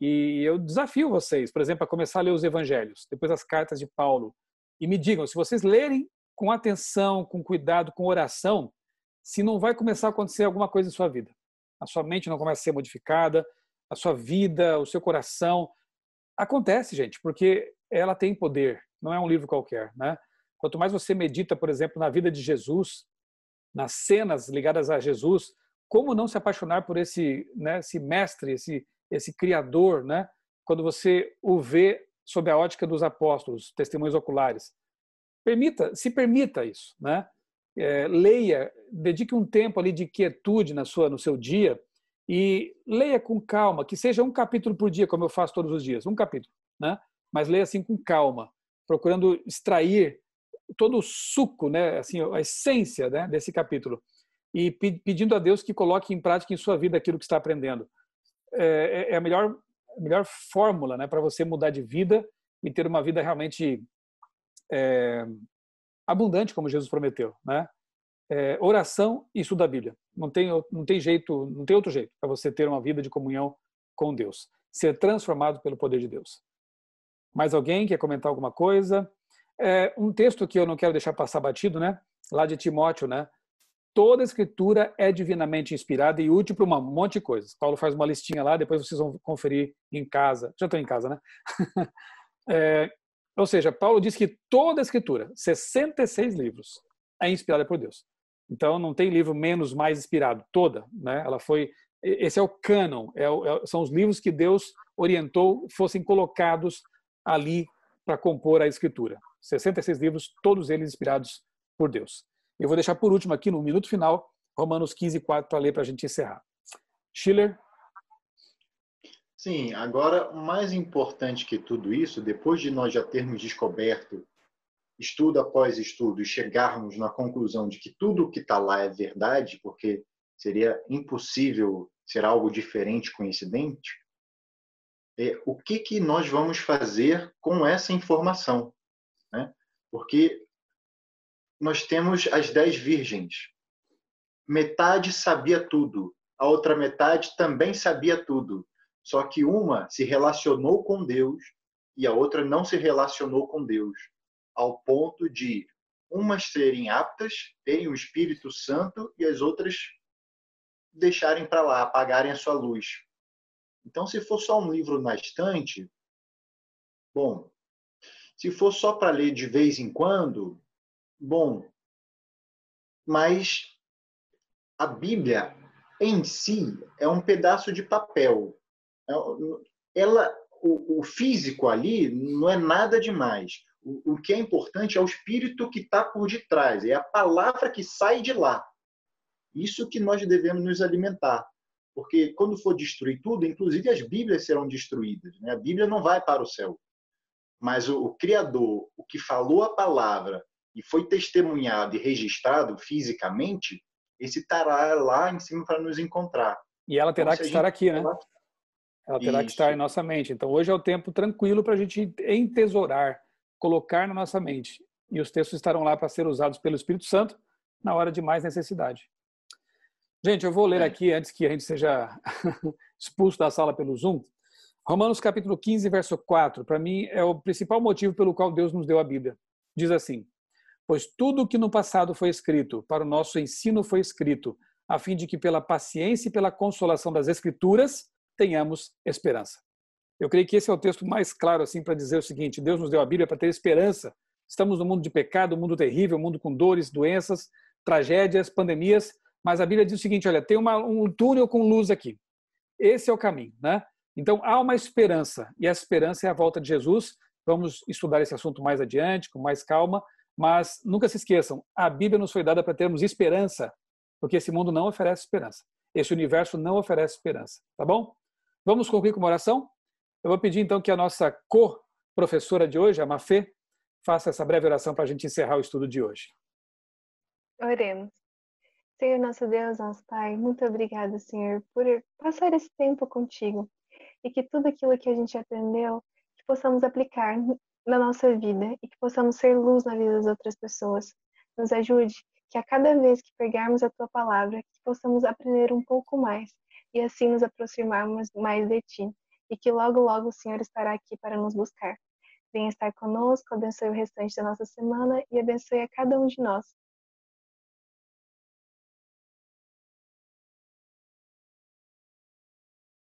[SPEAKER 1] E eu desafio vocês, por exemplo, a começar a ler os Evangelhos, depois as cartas de Paulo, e me digam, se vocês lerem com atenção, com cuidado, com oração, se não vai começar a acontecer alguma coisa em sua vida. A sua mente não começa a ser modificada, a sua vida, o seu coração, Acontece, gente, porque ela tem poder, não é um livro qualquer, né? Quanto mais você medita, por exemplo, na vida de Jesus, nas cenas ligadas a Jesus, como não se apaixonar por esse, né, esse mestre, esse, esse criador, né? Quando você o vê sob a ótica dos apóstolos, testemunhos oculares. Permita, se permita isso, né? É, leia, dedique um tempo ali de quietude na sua, no seu dia e leia com calma, que seja um capítulo por dia, como eu faço todos os dias, um capítulo, né? Mas leia assim com calma, procurando extrair todo o suco, né? Assim, a essência, né? Desse capítulo e pedindo a Deus que coloque em prática em sua vida aquilo que está aprendendo. É, é, é a melhor a melhor fórmula, né? Para você mudar de vida e ter uma vida realmente é, abundante, como Jesus prometeu, né? é, oração e estudo da Bíblia. Não tem, não tem jeito, não tem outro jeito para você ter uma vida de comunhão com Deus, ser transformado pelo poder de Deus. Mais alguém quer comentar alguma coisa? É, um texto que eu não quero deixar passar batido, né? Lá de Timóteo, né? Toda escritura é divinamente inspirada e útil para um monte de coisas. Paulo faz uma listinha lá, depois vocês vão conferir em casa. Já estão em casa, né? é, ou seja, Paulo diz que toda escritura, 66 livros, é inspirada por Deus. Então não tem livro menos mais inspirado toda, né? Ela foi esse é o cânon, é, é, são os livros que Deus orientou fossem colocados ali para compor a escritura. 66 livros, todos eles inspirados por Deus. Eu vou deixar por último aqui no minuto final Romanos 15, 4 para ler para a gente encerrar. Schiller, Sim, agora,
[SPEAKER 3] mais importante que tudo isso, depois de nós já termos descoberto estudo após estudo e chegarmos na conclusão de que tudo o que está lá é verdade, porque seria impossível ser algo diferente, coincidente, é, o que, que nós vamos fazer com essa informação? Né? Porque nós temos as dez virgens. Metade sabia tudo, a outra metade também sabia tudo. Só que uma se relacionou com Deus e a outra não se relacionou com Deus ao ponto de umas serem aptas, terem o Espírito Santo e as outras deixarem para lá, apagarem a sua luz. Então, se for só um livro na estante, bom. Se for só para ler de vez em quando, bom. Mas a Bíblia em si é um pedaço de papel. É, ela, o, o físico ali não é nada demais. O, o que é importante é o espírito que está por detrás, é a palavra que sai de lá. Isso que nós devemos nos alimentar. Porque quando for destruir tudo, inclusive as Bíblias serão destruídas. Né? A Bíblia não vai para o céu. Mas o, o Criador, o que falou a palavra e foi testemunhado e registrado fisicamente, esse estará lá em cima para nos encontrar.
[SPEAKER 1] E ela terá então, que estar aqui, né? Ela terá Isso. que estar em nossa mente. Então hoje é o tempo tranquilo para a gente entesourar colocar na nossa mente. E os textos estarão lá para ser usados pelo Espírito Santo na hora de mais necessidade. Gente, eu vou ler é. aqui antes que a gente seja expulso da sala pelo Zoom. Romanos capítulo 15, verso 4, para mim é o principal motivo pelo qual Deus nos deu a Bíblia. Diz assim: Pois tudo o que no passado foi escrito, para o nosso ensino foi escrito, a fim de que pela paciência e pela consolação das Escrituras tenhamos esperança. Eu creio que esse é o texto mais claro assim para dizer o seguinte: Deus nos deu a Bíblia para ter esperança. Estamos no mundo de pecado, um mundo terrível, um mundo com dores, doenças, tragédias, pandemias, mas a Bíblia diz o seguinte: olha, tem uma, um túnel com luz aqui. Esse é o caminho, né? Então há uma esperança e a esperança é a volta de Jesus. Vamos estudar esse assunto mais adiante, com mais calma, mas nunca se esqueçam: a Bíblia nos foi dada para termos esperança, porque esse mundo não oferece esperança. Esse universo não oferece esperança, tá bom? Vamos concluir com uma oração? Eu vou pedir então que a nossa co-professora de hoje, a Mafê, faça essa breve oração para a gente encerrar o estudo de hoje.
[SPEAKER 2] Oremos. Senhor nosso Deus, nosso Pai, muito obrigada, Senhor, por passar esse tempo contigo e que tudo aquilo que a gente aprendeu que possamos aplicar na nossa vida e que possamos ser luz na vida das outras pessoas. Nos ajude que a cada vez que pegarmos a tua palavra, que possamos aprender um pouco mais e assim nos aproximarmos mais de ti e que logo, logo o Senhor estará aqui para nos buscar. Venha estar conosco, abençoe o restante da nossa semana e abençoe a cada um de nós.